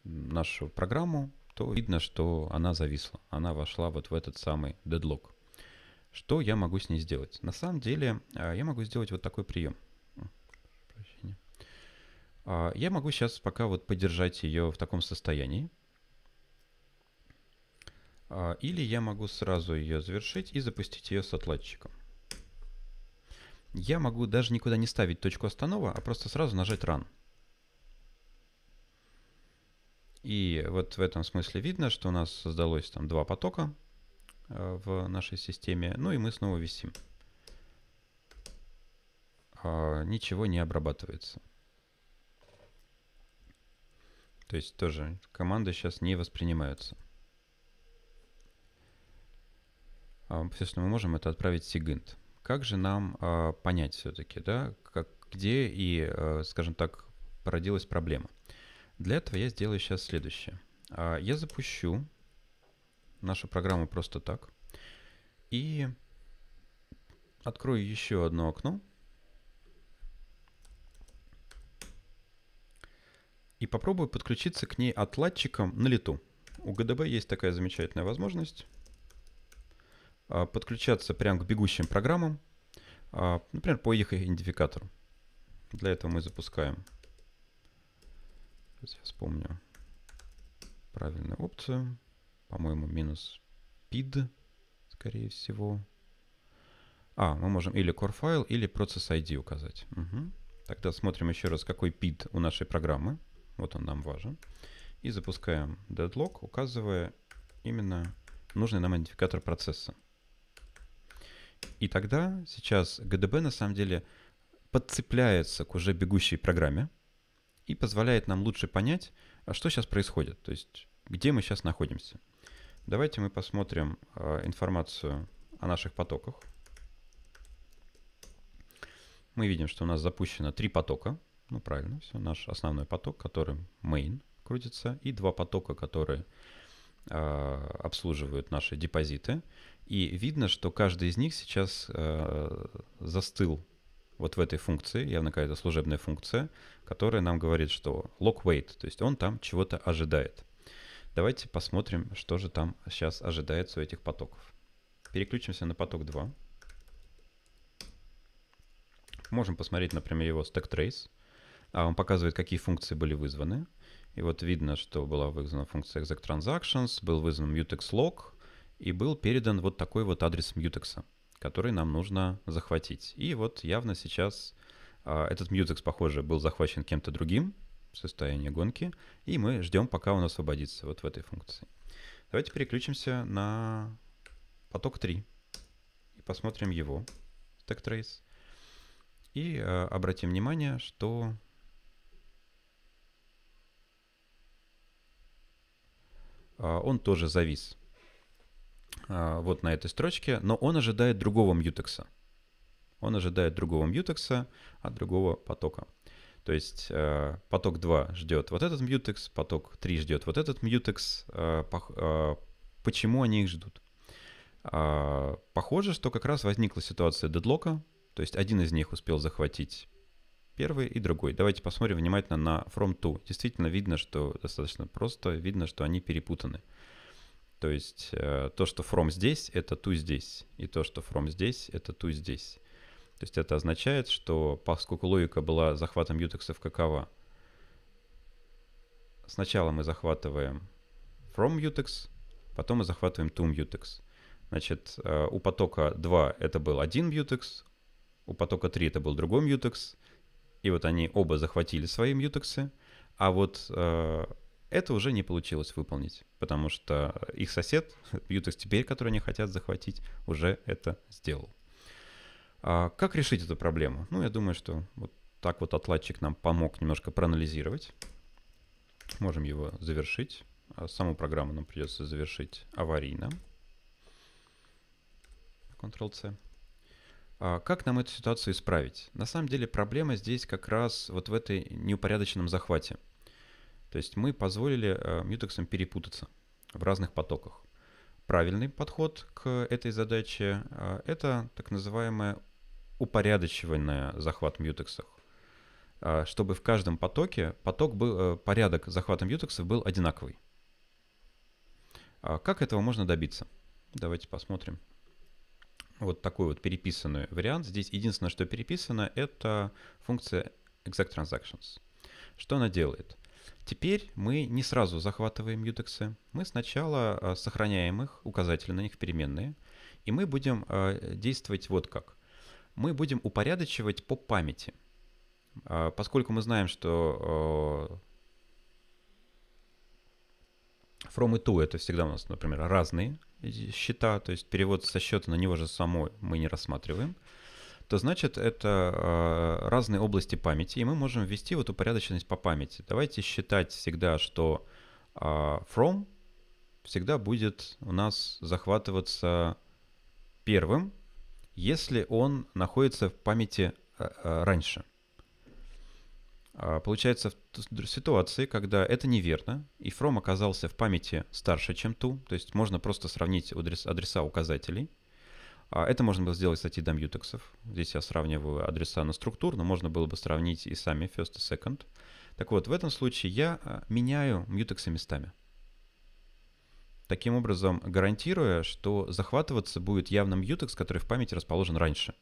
нашу программу, то видно, что она зависла. Она вошла вот в этот самый дедлог. Что я могу с ней сделать? На самом деле а, я могу сделать вот такой прием. А, я могу сейчас пока вот подержать ее в таком состоянии. А, или я могу сразу ее завершить и запустить ее с отладчиком. Я могу даже никуда не ставить точку останова, а просто сразу нажать Run. И вот в этом смысле видно, что у нас создалось там два потока. Э, в нашей системе. Ну и мы снова висим. А, ничего не обрабатывается. То есть тоже команды сейчас не воспринимаются. А, Все, что мы можем, это отправить сигинт. Как же нам а, понять все-таки, да, как, где и, скажем так, породилась проблема? Для этого я сделаю сейчас следующее. Я запущу наши программы просто так. И открою еще одно окно. И попробую подключиться к ней отладчиком на лету. У gdb есть такая замечательная возможность а, подключаться прямо к бегущим программам, а, например, по их идентификатору. Для этого мы запускаем. Сейчас я вспомню правильную опцию по-моему, минус PID, скорее всего. А, мы можем или core файл, или процесс ID указать. Угу. Тогда смотрим еще раз, какой PID у нашей программы. Вот он нам важен. И запускаем deadlock, указывая именно нужный нам идентификатор процесса. И тогда сейчас GDB на самом деле подцепляется к уже бегущей программе и позволяет нам лучше понять, а что сейчас происходит, то есть где мы сейчас находимся. Давайте мы посмотрим э, информацию о наших потоках. Мы видим, что у нас запущено три потока. Ну, правильно, все. Наш основной поток, которым main крутится, и два потока, которые э, обслуживают наши депозиты. И видно, что каждый из них сейчас э, застыл вот в этой функции, явно какая-то служебная функция, которая нам говорит, что lock wait, то есть он там чего-то ожидает. Давайте посмотрим, что же там сейчас ожидается у этих потоков. Переключимся на поток 2. Можем посмотреть, например, его stack trace. А он показывает, какие функции были вызваны. И вот видно, что была вызвана функция execTransactions, был вызван mutex.log и был передан вот такой вот адрес mutex, который нам нужно захватить. И вот явно сейчас а, этот mutex, похоже, был захвачен кем-то другим, состояние гонки, и мы ждем, пока он освободится вот в этой функции. Давайте переключимся на поток 3 и посмотрим его, stack trace. И э, обратим внимание, что э, он тоже завис э, вот на этой строчке, но он ожидает другого мьютекса. Он ожидает другого мьютекса от другого потока. То есть э, поток 2 ждет вот этот mutex поток 3 ждет вот этот mutex э, э, почему они их ждут? А, похоже, что как раз возникла ситуация дедлока, то есть один из них успел захватить первый и другой. Давайте посмотрим внимательно на From To. Действительно видно, что достаточно просто, видно, что они перепутаны. То есть то, что From здесь, это ту здесь, и то, что From здесь, это ту здесь. То есть это означает, что поскольку логика была захватом ютексов какова, сначала мы захватываем from mutex, потом мы захватываем to mutex. Значит, э, у потока 2 это был один mutex, у потока 3 это был другой mutex, и вот они оба захватили свои мьютексы, а вот э, это уже не получилось выполнить, потому что их сосед, мьютекс теперь, который они хотят захватить, уже это сделал. А как решить эту проблему? Ну, я думаю, что вот так вот отладчик нам помог немножко проанализировать. Можем его завершить. А саму программу нам придется завершить аварийно. Ctrl-C. А как нам эту ситуацию исправить? На самом деле проблема здесь как раз вот в этой неупорядоченном захвате. То есть мы позволили э, мьютексам перепутаться в разных потоках. Правильный подход к этой задаче — это так называемое упорядочивание захват мьютексов, а, чтобы в каждом потоке поток был, э, порядок захвата мьютексов был одинаковый. А как этого можно добиться? Давайте посмотрим. Вот такой вот переписанный вариант. Здесь единственное, что переписано, это функция exact transactions. Что она делает? Теперь мы не сразу захватываем мьютексы, мы сначала э, сохраняем их, указатели на них переменные, и мы будем э, действовать вот как мы будем упорядочивать по памяти. А, поскольку мы знаем, что э, from и to это всегда у нас, например, разные счета, то есть перевод со счета на него же самой мы не рассматриваем, то значит это э, разные области памяти, и мы можем ввести вот упорядоченность по памяти. Давайте считать всегда, что э, from всегда будет у нас захватываться первым, если он находится в памяти э, э, раньше. А, получается, в ситуации, когда это неверно, и from оказался в памяти старше, чем ту, то есть можно просто сравнить адреса указателей. А, это можно было сделать, кстати, до мьютексов. Здесь я сравниваю адреса на структур, но можно было бы сравнить и сами first и second. Так вот, в этом случае я а, меняю мьютексы местами таким образом гарантируя, что захватываться будет явным Mutex, который в памяти расположен раньше.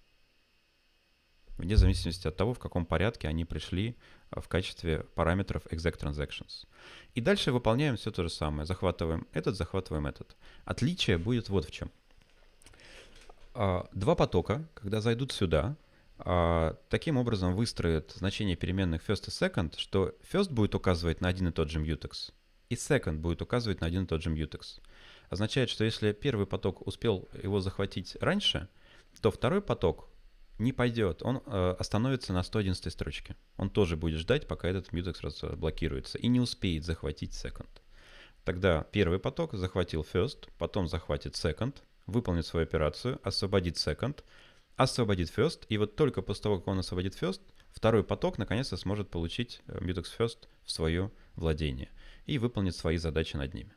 Вне зависимости от того, в каком порядке они пришли а, в качестве параметров exact transactions. И дальше выполняем все то же самое. Захватываем этот, захватываем этот. Отличие будет вот в чем. А, два потока, когда зайдут сюда, а, таким образом выстроят значение переменных first и second, что first будет указывать на один и тот же mutex, и second будет указывать на один и тот же mutex. Означает, что если первый поток успел его захватить раньше, то второй поток не пойдет, он э, остановится на 111 строчке. Он тоже будет ждать, пока этот mutex разблокируется и не успеет захватить second. Тогда первый поток захватил first, потом захватит second, выполнит свою операцию, освободит second, освободит first, и вот только после того, как он освободит first, второй поток наконец-то сможет получить mutex э, first в свое владение и выполнит свои задачи над ними.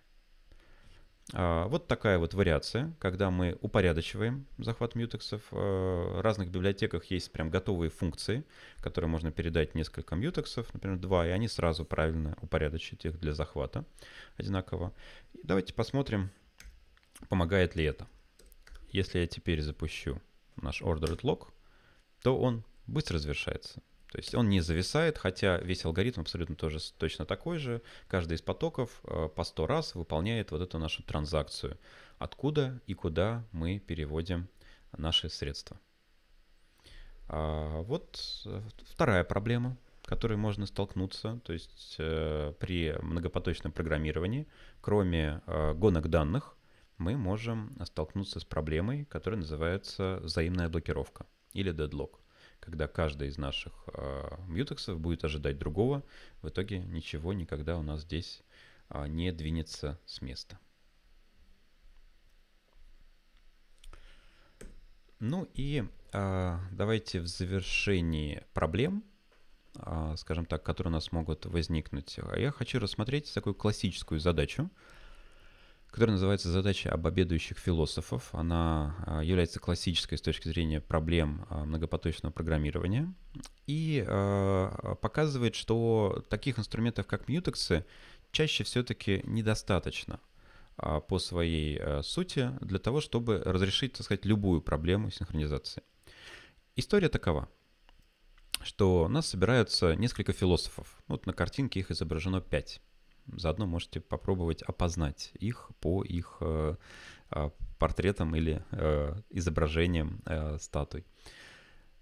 А, вот такая вот вариация, когда мы упорядочиваем захват мьютексов. А, в разных библиотеках есть прям готовые функции, которые можно передать несколько мьютексов, например, два, и они сразу правильно упорядочат их для захвата одинаково. давайте посмотрим, помогает ли это. Если я теперь запущу наш ordered log, то он быстро завершается. То есть он не зависает, хотя весь алгоритм абсолютно тоже точно такой же. Каждый из потоков э, по 100 раз выполняет вот эту нашу транзакцию, откуда и куда мы переводим наши средства. А, вот э, вторая проблема, которой можно столкнуться, то есть э, при многопоточном программировании, кроме гонок данных, мы можем столкнуться с проблемой, которая называется взаимная блокировка или дедлог когда каждый из наших э, мьютексов будет ожидать другого. В итоге ничего никогда у нас здесь э, не двинется с места. Ну и э, давайте в завершении проблем, э, скажем так, которые у нас могут возникнуть. Я хочу рассмотреть такую классическую задачу, которая называется «Задача об обедающих философов». Она а, является классической с точки зрения проблем а, многопоточного программирования и а, показывает, что таких инструментов, как мьютексы, чаще все-таки недостаточно по своей сути для того, чтобы разрешить, так сказать, любую проблему синхронизации. История такова что у нас собираются несколько философов. Вот на картинке их изображено пять. Заодно можете попробовать опознать их по их э, а, портретам или э, изображениям э, статуй.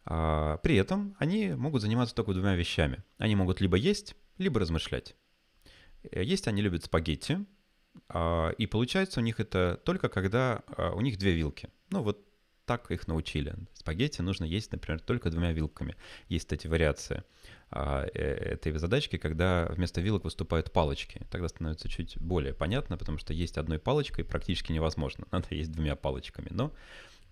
А, при этом они могут заниматься только двумя вещами. Они могут либо есть, либо размышлять. Есть они любят спагетти, а, и получается у них это только когда у них две вилки. Ну вот так их научили. Спагетти нужно есть, например, только двумя вилками. Есть эти вариации. А, э, этой задачки, когда вместо вилок выступают палочки. Тогда становится чуть более понятно, потому что есть одной палочкой практически невозможно. Надо есть двумя палочками. Но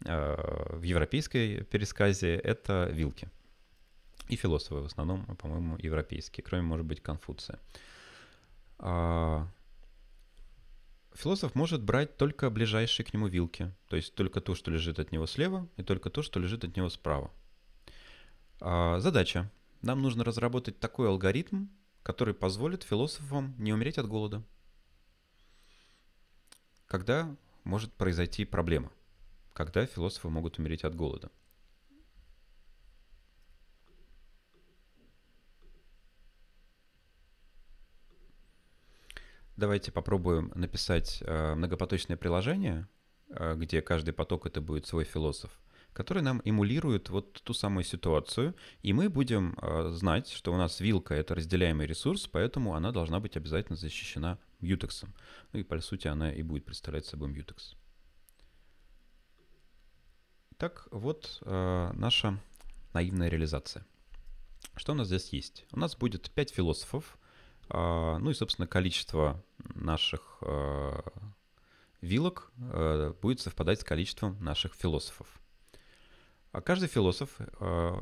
а, в европейской пересказе это вилки. И философы в основном, по-моему, европейские, кроме, может быть, Конфуция. А, философ может брать только ближайшие к нему вилки, то есть только то, что лежит от него слева, и только то, что лежит от него справа. Задача нам нужно разработать такой алгоритм, который позволит философам не умереть от голода. Когда может произойти проблема? Когда философы могут умереть от голода? Давайте попробуем написать э, многопоточное приложение, э, где каждый поток это будет свой философ – который нам эмулируют вот ту самую ситуацию, и мы будем э, знать, что у нас вилка — это разделяемый ресурс, поэтому она должна быть обязательно защищена мьютексом. Ну и, по сути, она и будет представлять собой мьютекс. Так, вот э, наша наивная реализация. Что у нас здесь есть? У нас будет 5 философов, э, ну и, собственно, количество наших э, вилок э, будет совпадать с количеством наших философов. А каждый философ э,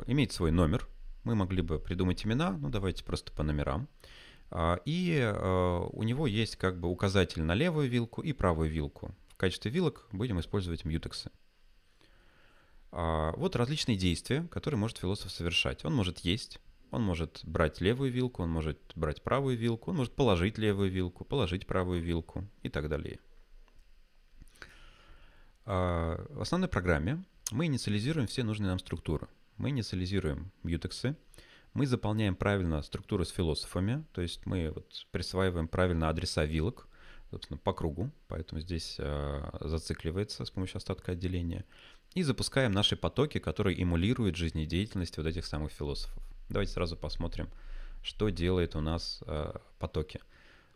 имеет свой номер. Мы могли бы придумать имена, ну давайте просто по номерам. А, и э, у него есть как бы указатель на левую вилку и правую вилку. В качестве вилок будем использовать мьютексы. А, вот различные действия, которые может философ совершать. Он может есть, он может брать левую вилку, он может брать правую вилку, он может положить левую вилку, положить правую вилку и так далее. А, в основной программе мы инициализируем все нужные нам структуры. Мы инициализируем мьютексы, мы заполняем правильно структуру с философами, то есть мы вот присваиваем правильно адреса вилок, собственно, по кругу, поэтому здесь э, зацикливается с помощью остатка отделения, и запускаем наши потоки, которые эмулируют жизнедеятельность вот этих самых философов. Давайте сразу посмотрим, что делает у нас э, потоки.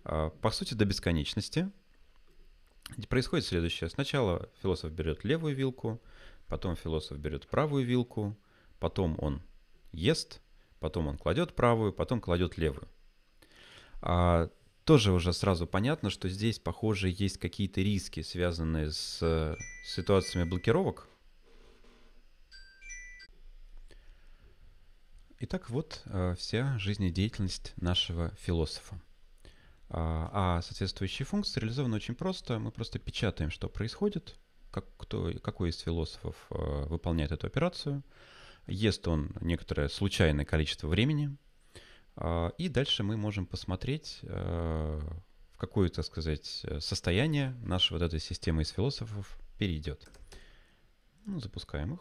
Э, по сути, до бесконечности происходит следующее. Сначала философ берет левую вилку, потом философ берет правую вилку, потом он ест, потом он кладет правую, потом кладет левую. А, тоже уже сразу понятно, что здесь, похоже, есть какие-то риски, связанные с, с э, ситуациями блокировок. Итак, вот э, вся жизнедеятельность нашего философа. А, а соответствующие функции реализованы очень просто. Мы просто печатаем, что происходит, как, кто, какой из философов э, выполняет эту операцию. Ест он некоторое случайное количество времени. Э, и дальше мы можем посмотреть, э, в какое, так сказать, состояние наша вот эта система из философов перейдет. Ну, запускаем их.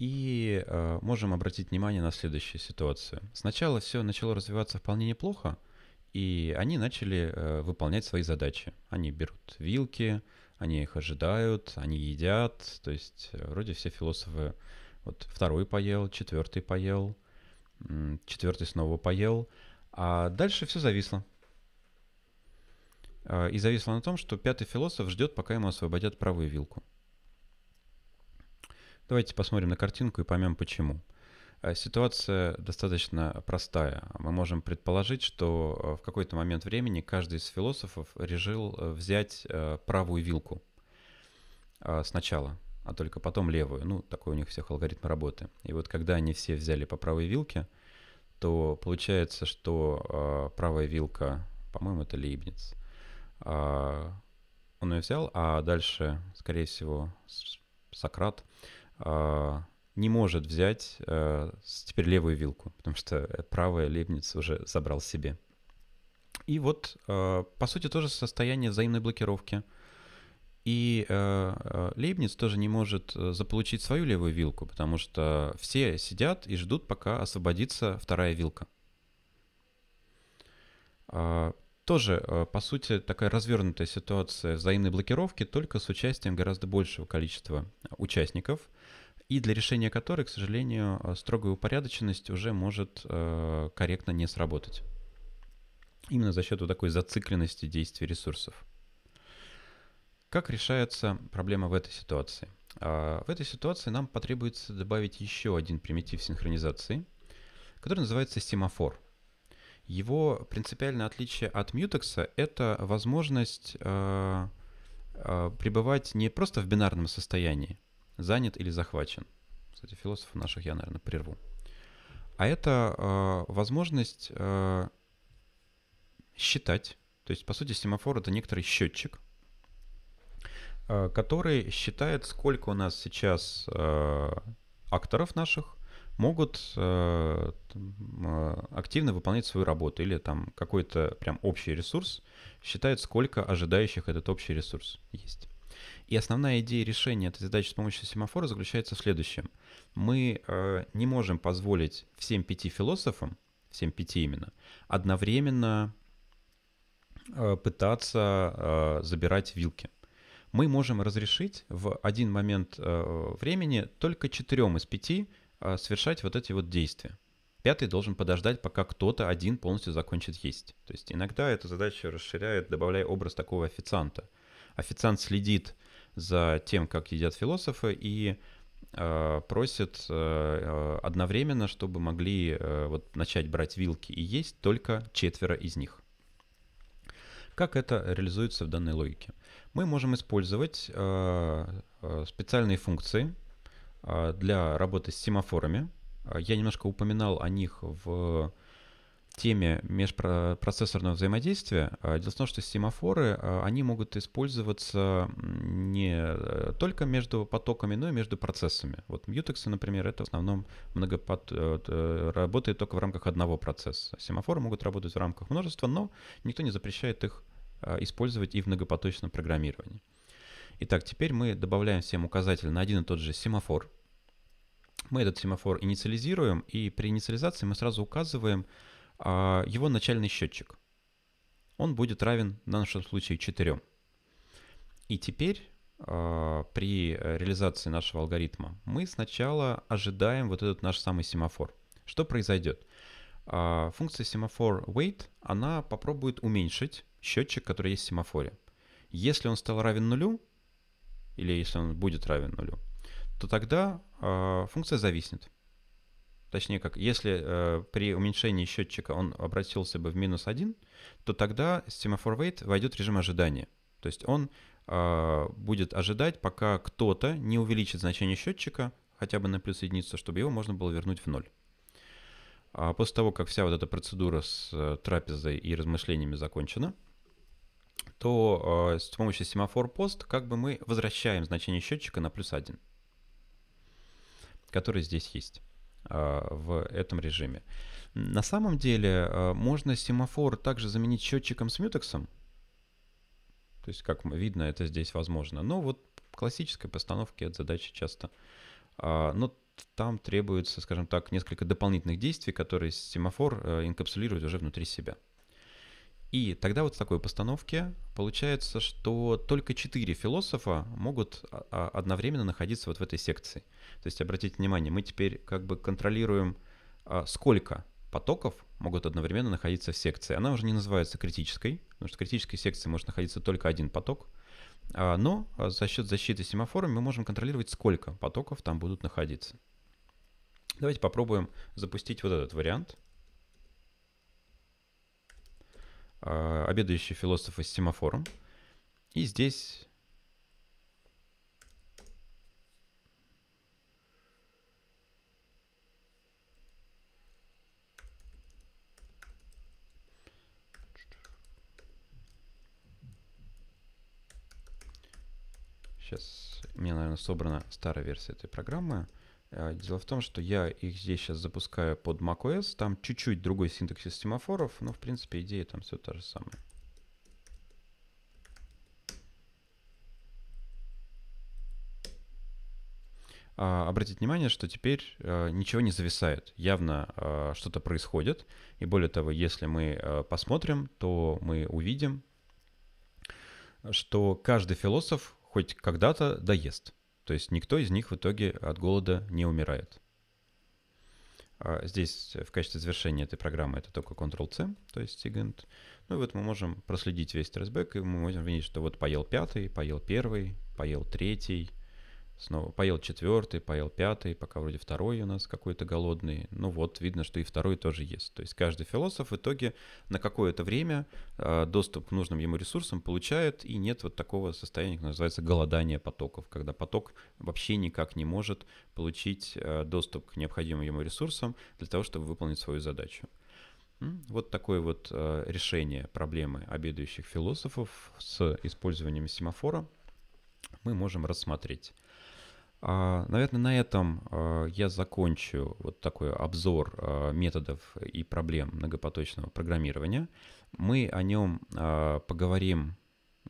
И э, можем обратить внимание на следующую ситуацию. Сначала все начало развиваться вполне неплохо, и они начали э, выполнять свои задачи. Они берут вилки, они их ожидают, они едят. То есть э, вроде все философы, вот второй поел, четвертый поел, четвертый снова поел. А дальше все зависло. А, и зависло на том, что пятый философ ждет, пока ему освободят правую вилку. Давайте посмотрим на картинку и поймем Почему? Э, ситуация достаточно простая. Мы можем предположить, что э, в какой-то момент времени каждый из философов решил э, взять правую вилку сначала, а только потом левую. Ну, такой у них всех алгоритм работы. И вот когда они все взяли по правой вилке, то получается, что правая вилка, по-моему, это Лейбниц, он ее взял, а дальше, скорее всего, Сократ не может взять э, теперь левую вилку, потому что э, правая Лебниц уже забрал себе. И вот, э, по сути, тоже состояние взаимной блокировки. И э, э Лейбниц тоже не может э, заполучить свою левую вилку, потому что все сидят и ждут, пока освободится вторая вилка. Э, тоже, э, по сути, такая развернутая ситуация взаимной блокировки, только с участием гораздо большего количества участников – и для решения которой, к сожалению, э, строгая упорядоченность уже может э, корректно не сработать. Именно за счет вот такой зацикленности действий ресурсов. Как решается проблема в этой ситуации? А, в этой ситуации нам потребуется добавить еще один примитив синхронизации, который называется семафор. Его принципиальное отличие от мьютекса — это возможность э, э, пребывать не просто в бинарном состоянии, занят или захвачен. Кстати, философов наших я, наверное, прерву. А это э, возможность э, считать. То есть, по сути, семафор это некоторый счетчик, э, который считает, сколько у нас сейчас э, акторов наших могут э, э, активно выполнять свою работу или там какой-то прям общий ресурс считает, сколько ожидающих этот общий ресурс есть. И основная идея решения этой задачи с помощью семафора заключается в следующем. Мы э, не можем позволить всем пяти философам, всем пяти именно, одновременно э, пытаться э, забирать вилки. Мы можем разрешить в один момент э, времени только четырем из пяти э, совершать вот эти вот действия. Пятый должен подождать, пока кто-то один полностью закончит есть. То есть иногда эту задачу расширяет, добавляя образ такого официанта – официант следит за тем, как едят философы, и э, просит э, э, одновременно, чтобы могли э, вот, начать брать вилки и есть только четверо из них. Как это реализуется в данной логике? Мы можем использовать э, э специальные функции э, для работы с семафорами. Э, я немножко упоминал о них в теме межпроцессорного взаимодействия, а, дело в том, что семафоры, а, они могут использоваться не э, только между потоками, но и между процессами. Вот мьютексы, например, это в основном многопот... Э, э, работает только в рамках одного процесса. Семафоры могут работать в рамках множества, но никто не запрещает их а, использовать и в многопоточном программировании. Итак, теперь мы добавляем всем указатель на один и тот же семафор. Мы этот семафор инициализируем, и при инициализации мы сразу указываем, а, его начальный счетчик. Он будет равен на нашем случае 4. И теперь а, при реализации нашего алгоритма мы сначала ожидаем вот этот наш самый семафор. Что произойдет? А, функция семафор wait, она попробует уменьшить счетчик, который есть в семафоре. Если он стал равен нулю, или если он будет равен нулю, то тогда функция зависнет точнее как, если э, при уменьшении счетчика он обратился бы в минус 1, то тогда семафор wait войдет в режим ожидания. То есть он э, будет ожидать, пока кто-то не увеличит значение счетчика хотя бы на плюс единицу, чтобы его можно было вернуть в ноль. А после того, как вся вот эта процедура с э, трапезой и размышлениями закончена, то э, с помощью семафор пост как бы мы возвращаем значение счетчика на плюс 1, который здесь есть. А, в этом режиме. На самом деле а, можно семафор также заменить счетчиком с мютексом. То есть, как видно, это здесь возможно. Но вот в классической постановке эта задача часто. А, но там требуется, скажем так, несколько дополнительных действий, которые семафор э, инкапсулирует уже внутри себя. И тогда вот в такой постановке получается, что только четыре философа могут а, а, одновременно находиться вот в этой секции. То есть обратите внимание, мы теперь как бы контролируем, а, сколько потоков могут одновременно находиться в секции. Она уже не называется критической, потому что в критической секции может находиться только один поток. Но за счет защиты семафорами мы можем контролировать, сколько потоков там будут находиться. Давайте попробуем запустить вот этот вариант. А, обедающий философ из Семафора, И здесь... Сейчас, мне, наверное, собрана старая версия этой программы. Э, дело в том, что я их здесь сейчас запускаю под macOS, там чуть-чуть другой синтаксис семафоров, но в принципе идея там все та же самая. А, обратить внимание, что теперь э, ничего не зависает. Явно э, что-то происходит. И более того, если мы э, посмотрим, то мы увидим, что каждый философ хоть когда-то доест. То есть никто из них в итоге от голода не умирает. А здесь в качестве завершения этой программы это только Ctrl-C, то есть SIGINT. Ну и вот мы можем проследить весь трейсбэк, и мы можем видеть, что вот поел пятый, поел первый, поел третий, Снова поел четвертый, поел пятый, пока вроде второй у нас какой-то голодный. Ну вот, видно, что и второй тоже ест. То есть каждый философ в итоге на какое-то время э, доступ к нужным ему ресурсам получает, и нет вот такого состояния, которое называется голодание потоков, когда поток вообще никак не может получить э, доступ к необходимым ему ресурсам для того, чтобы выполнить свою задачу. Вот такое вот э, решение проблемы обедающих философов с использованием семафора мы можем рассмотреть. А, Наверное, на этом а, я закончу вот такой обзор а, методов и проблем многопоточного программирования. Мы о нем поговорим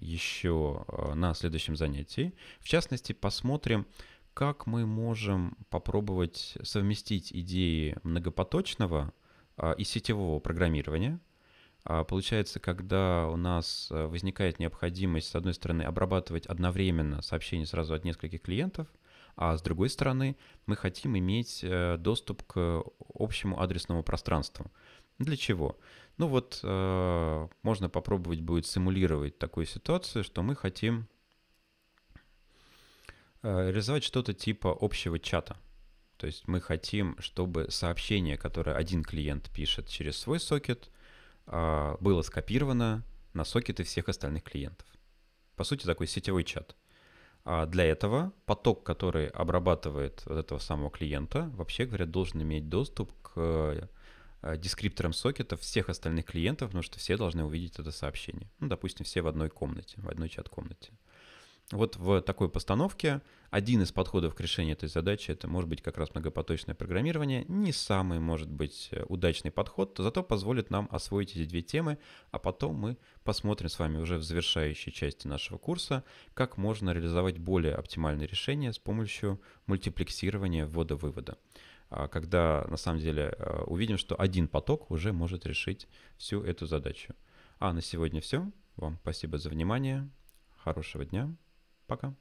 еще на следующем занятии. В частности, посмотрим, как мы можем попробовать совместить идеи многопоточного и сетевого программирования. Получается, когда у нас возникает необходимость, с одной стороны, обрабатывать одновременно сообщения сразу от нескольких клиентов – а с другой стороны мы хотим иметь э, доступ к общему адресному пространству. Для чего? Ну вот э, можно попробовать будет симулировать такую ситуацию, что мы хотим э, реализовать что-то типа общего чата. То есть мы хотим, чтобы сообщение, которое один клиент пишет через свой сокет, а, было скопировано на сокеты всех остальных клиентов. По сути, такой сетевой чат. А для этого поток, который обрабатывает вот этого самого клиента, вообще говоря, должен иметь доступ к э, дескрипторам сокетов всех остальных клиентов, потому что все должны увидеть это сообщение. Ну, допустим, все в одной комнате, в одной чат-комнате. Uh, вот в такой постановке один из подходов к решению этой задачи это может быть как раз многопоточное программирование. Не самый, может быть, удачный подход, зато позволит нам освоить эти две темы, а потом мы посмотрим с вами уже в завершающей части нашего курса, как можно реализовать более оптимальные решения с помощью мультиплексирования ввода-вывода а когда на самом деле э, увидим, что один поток уже может решить всю эту задачу. А на сегодня все. Вам спасибо за внимание. Хорошего дня. Пока.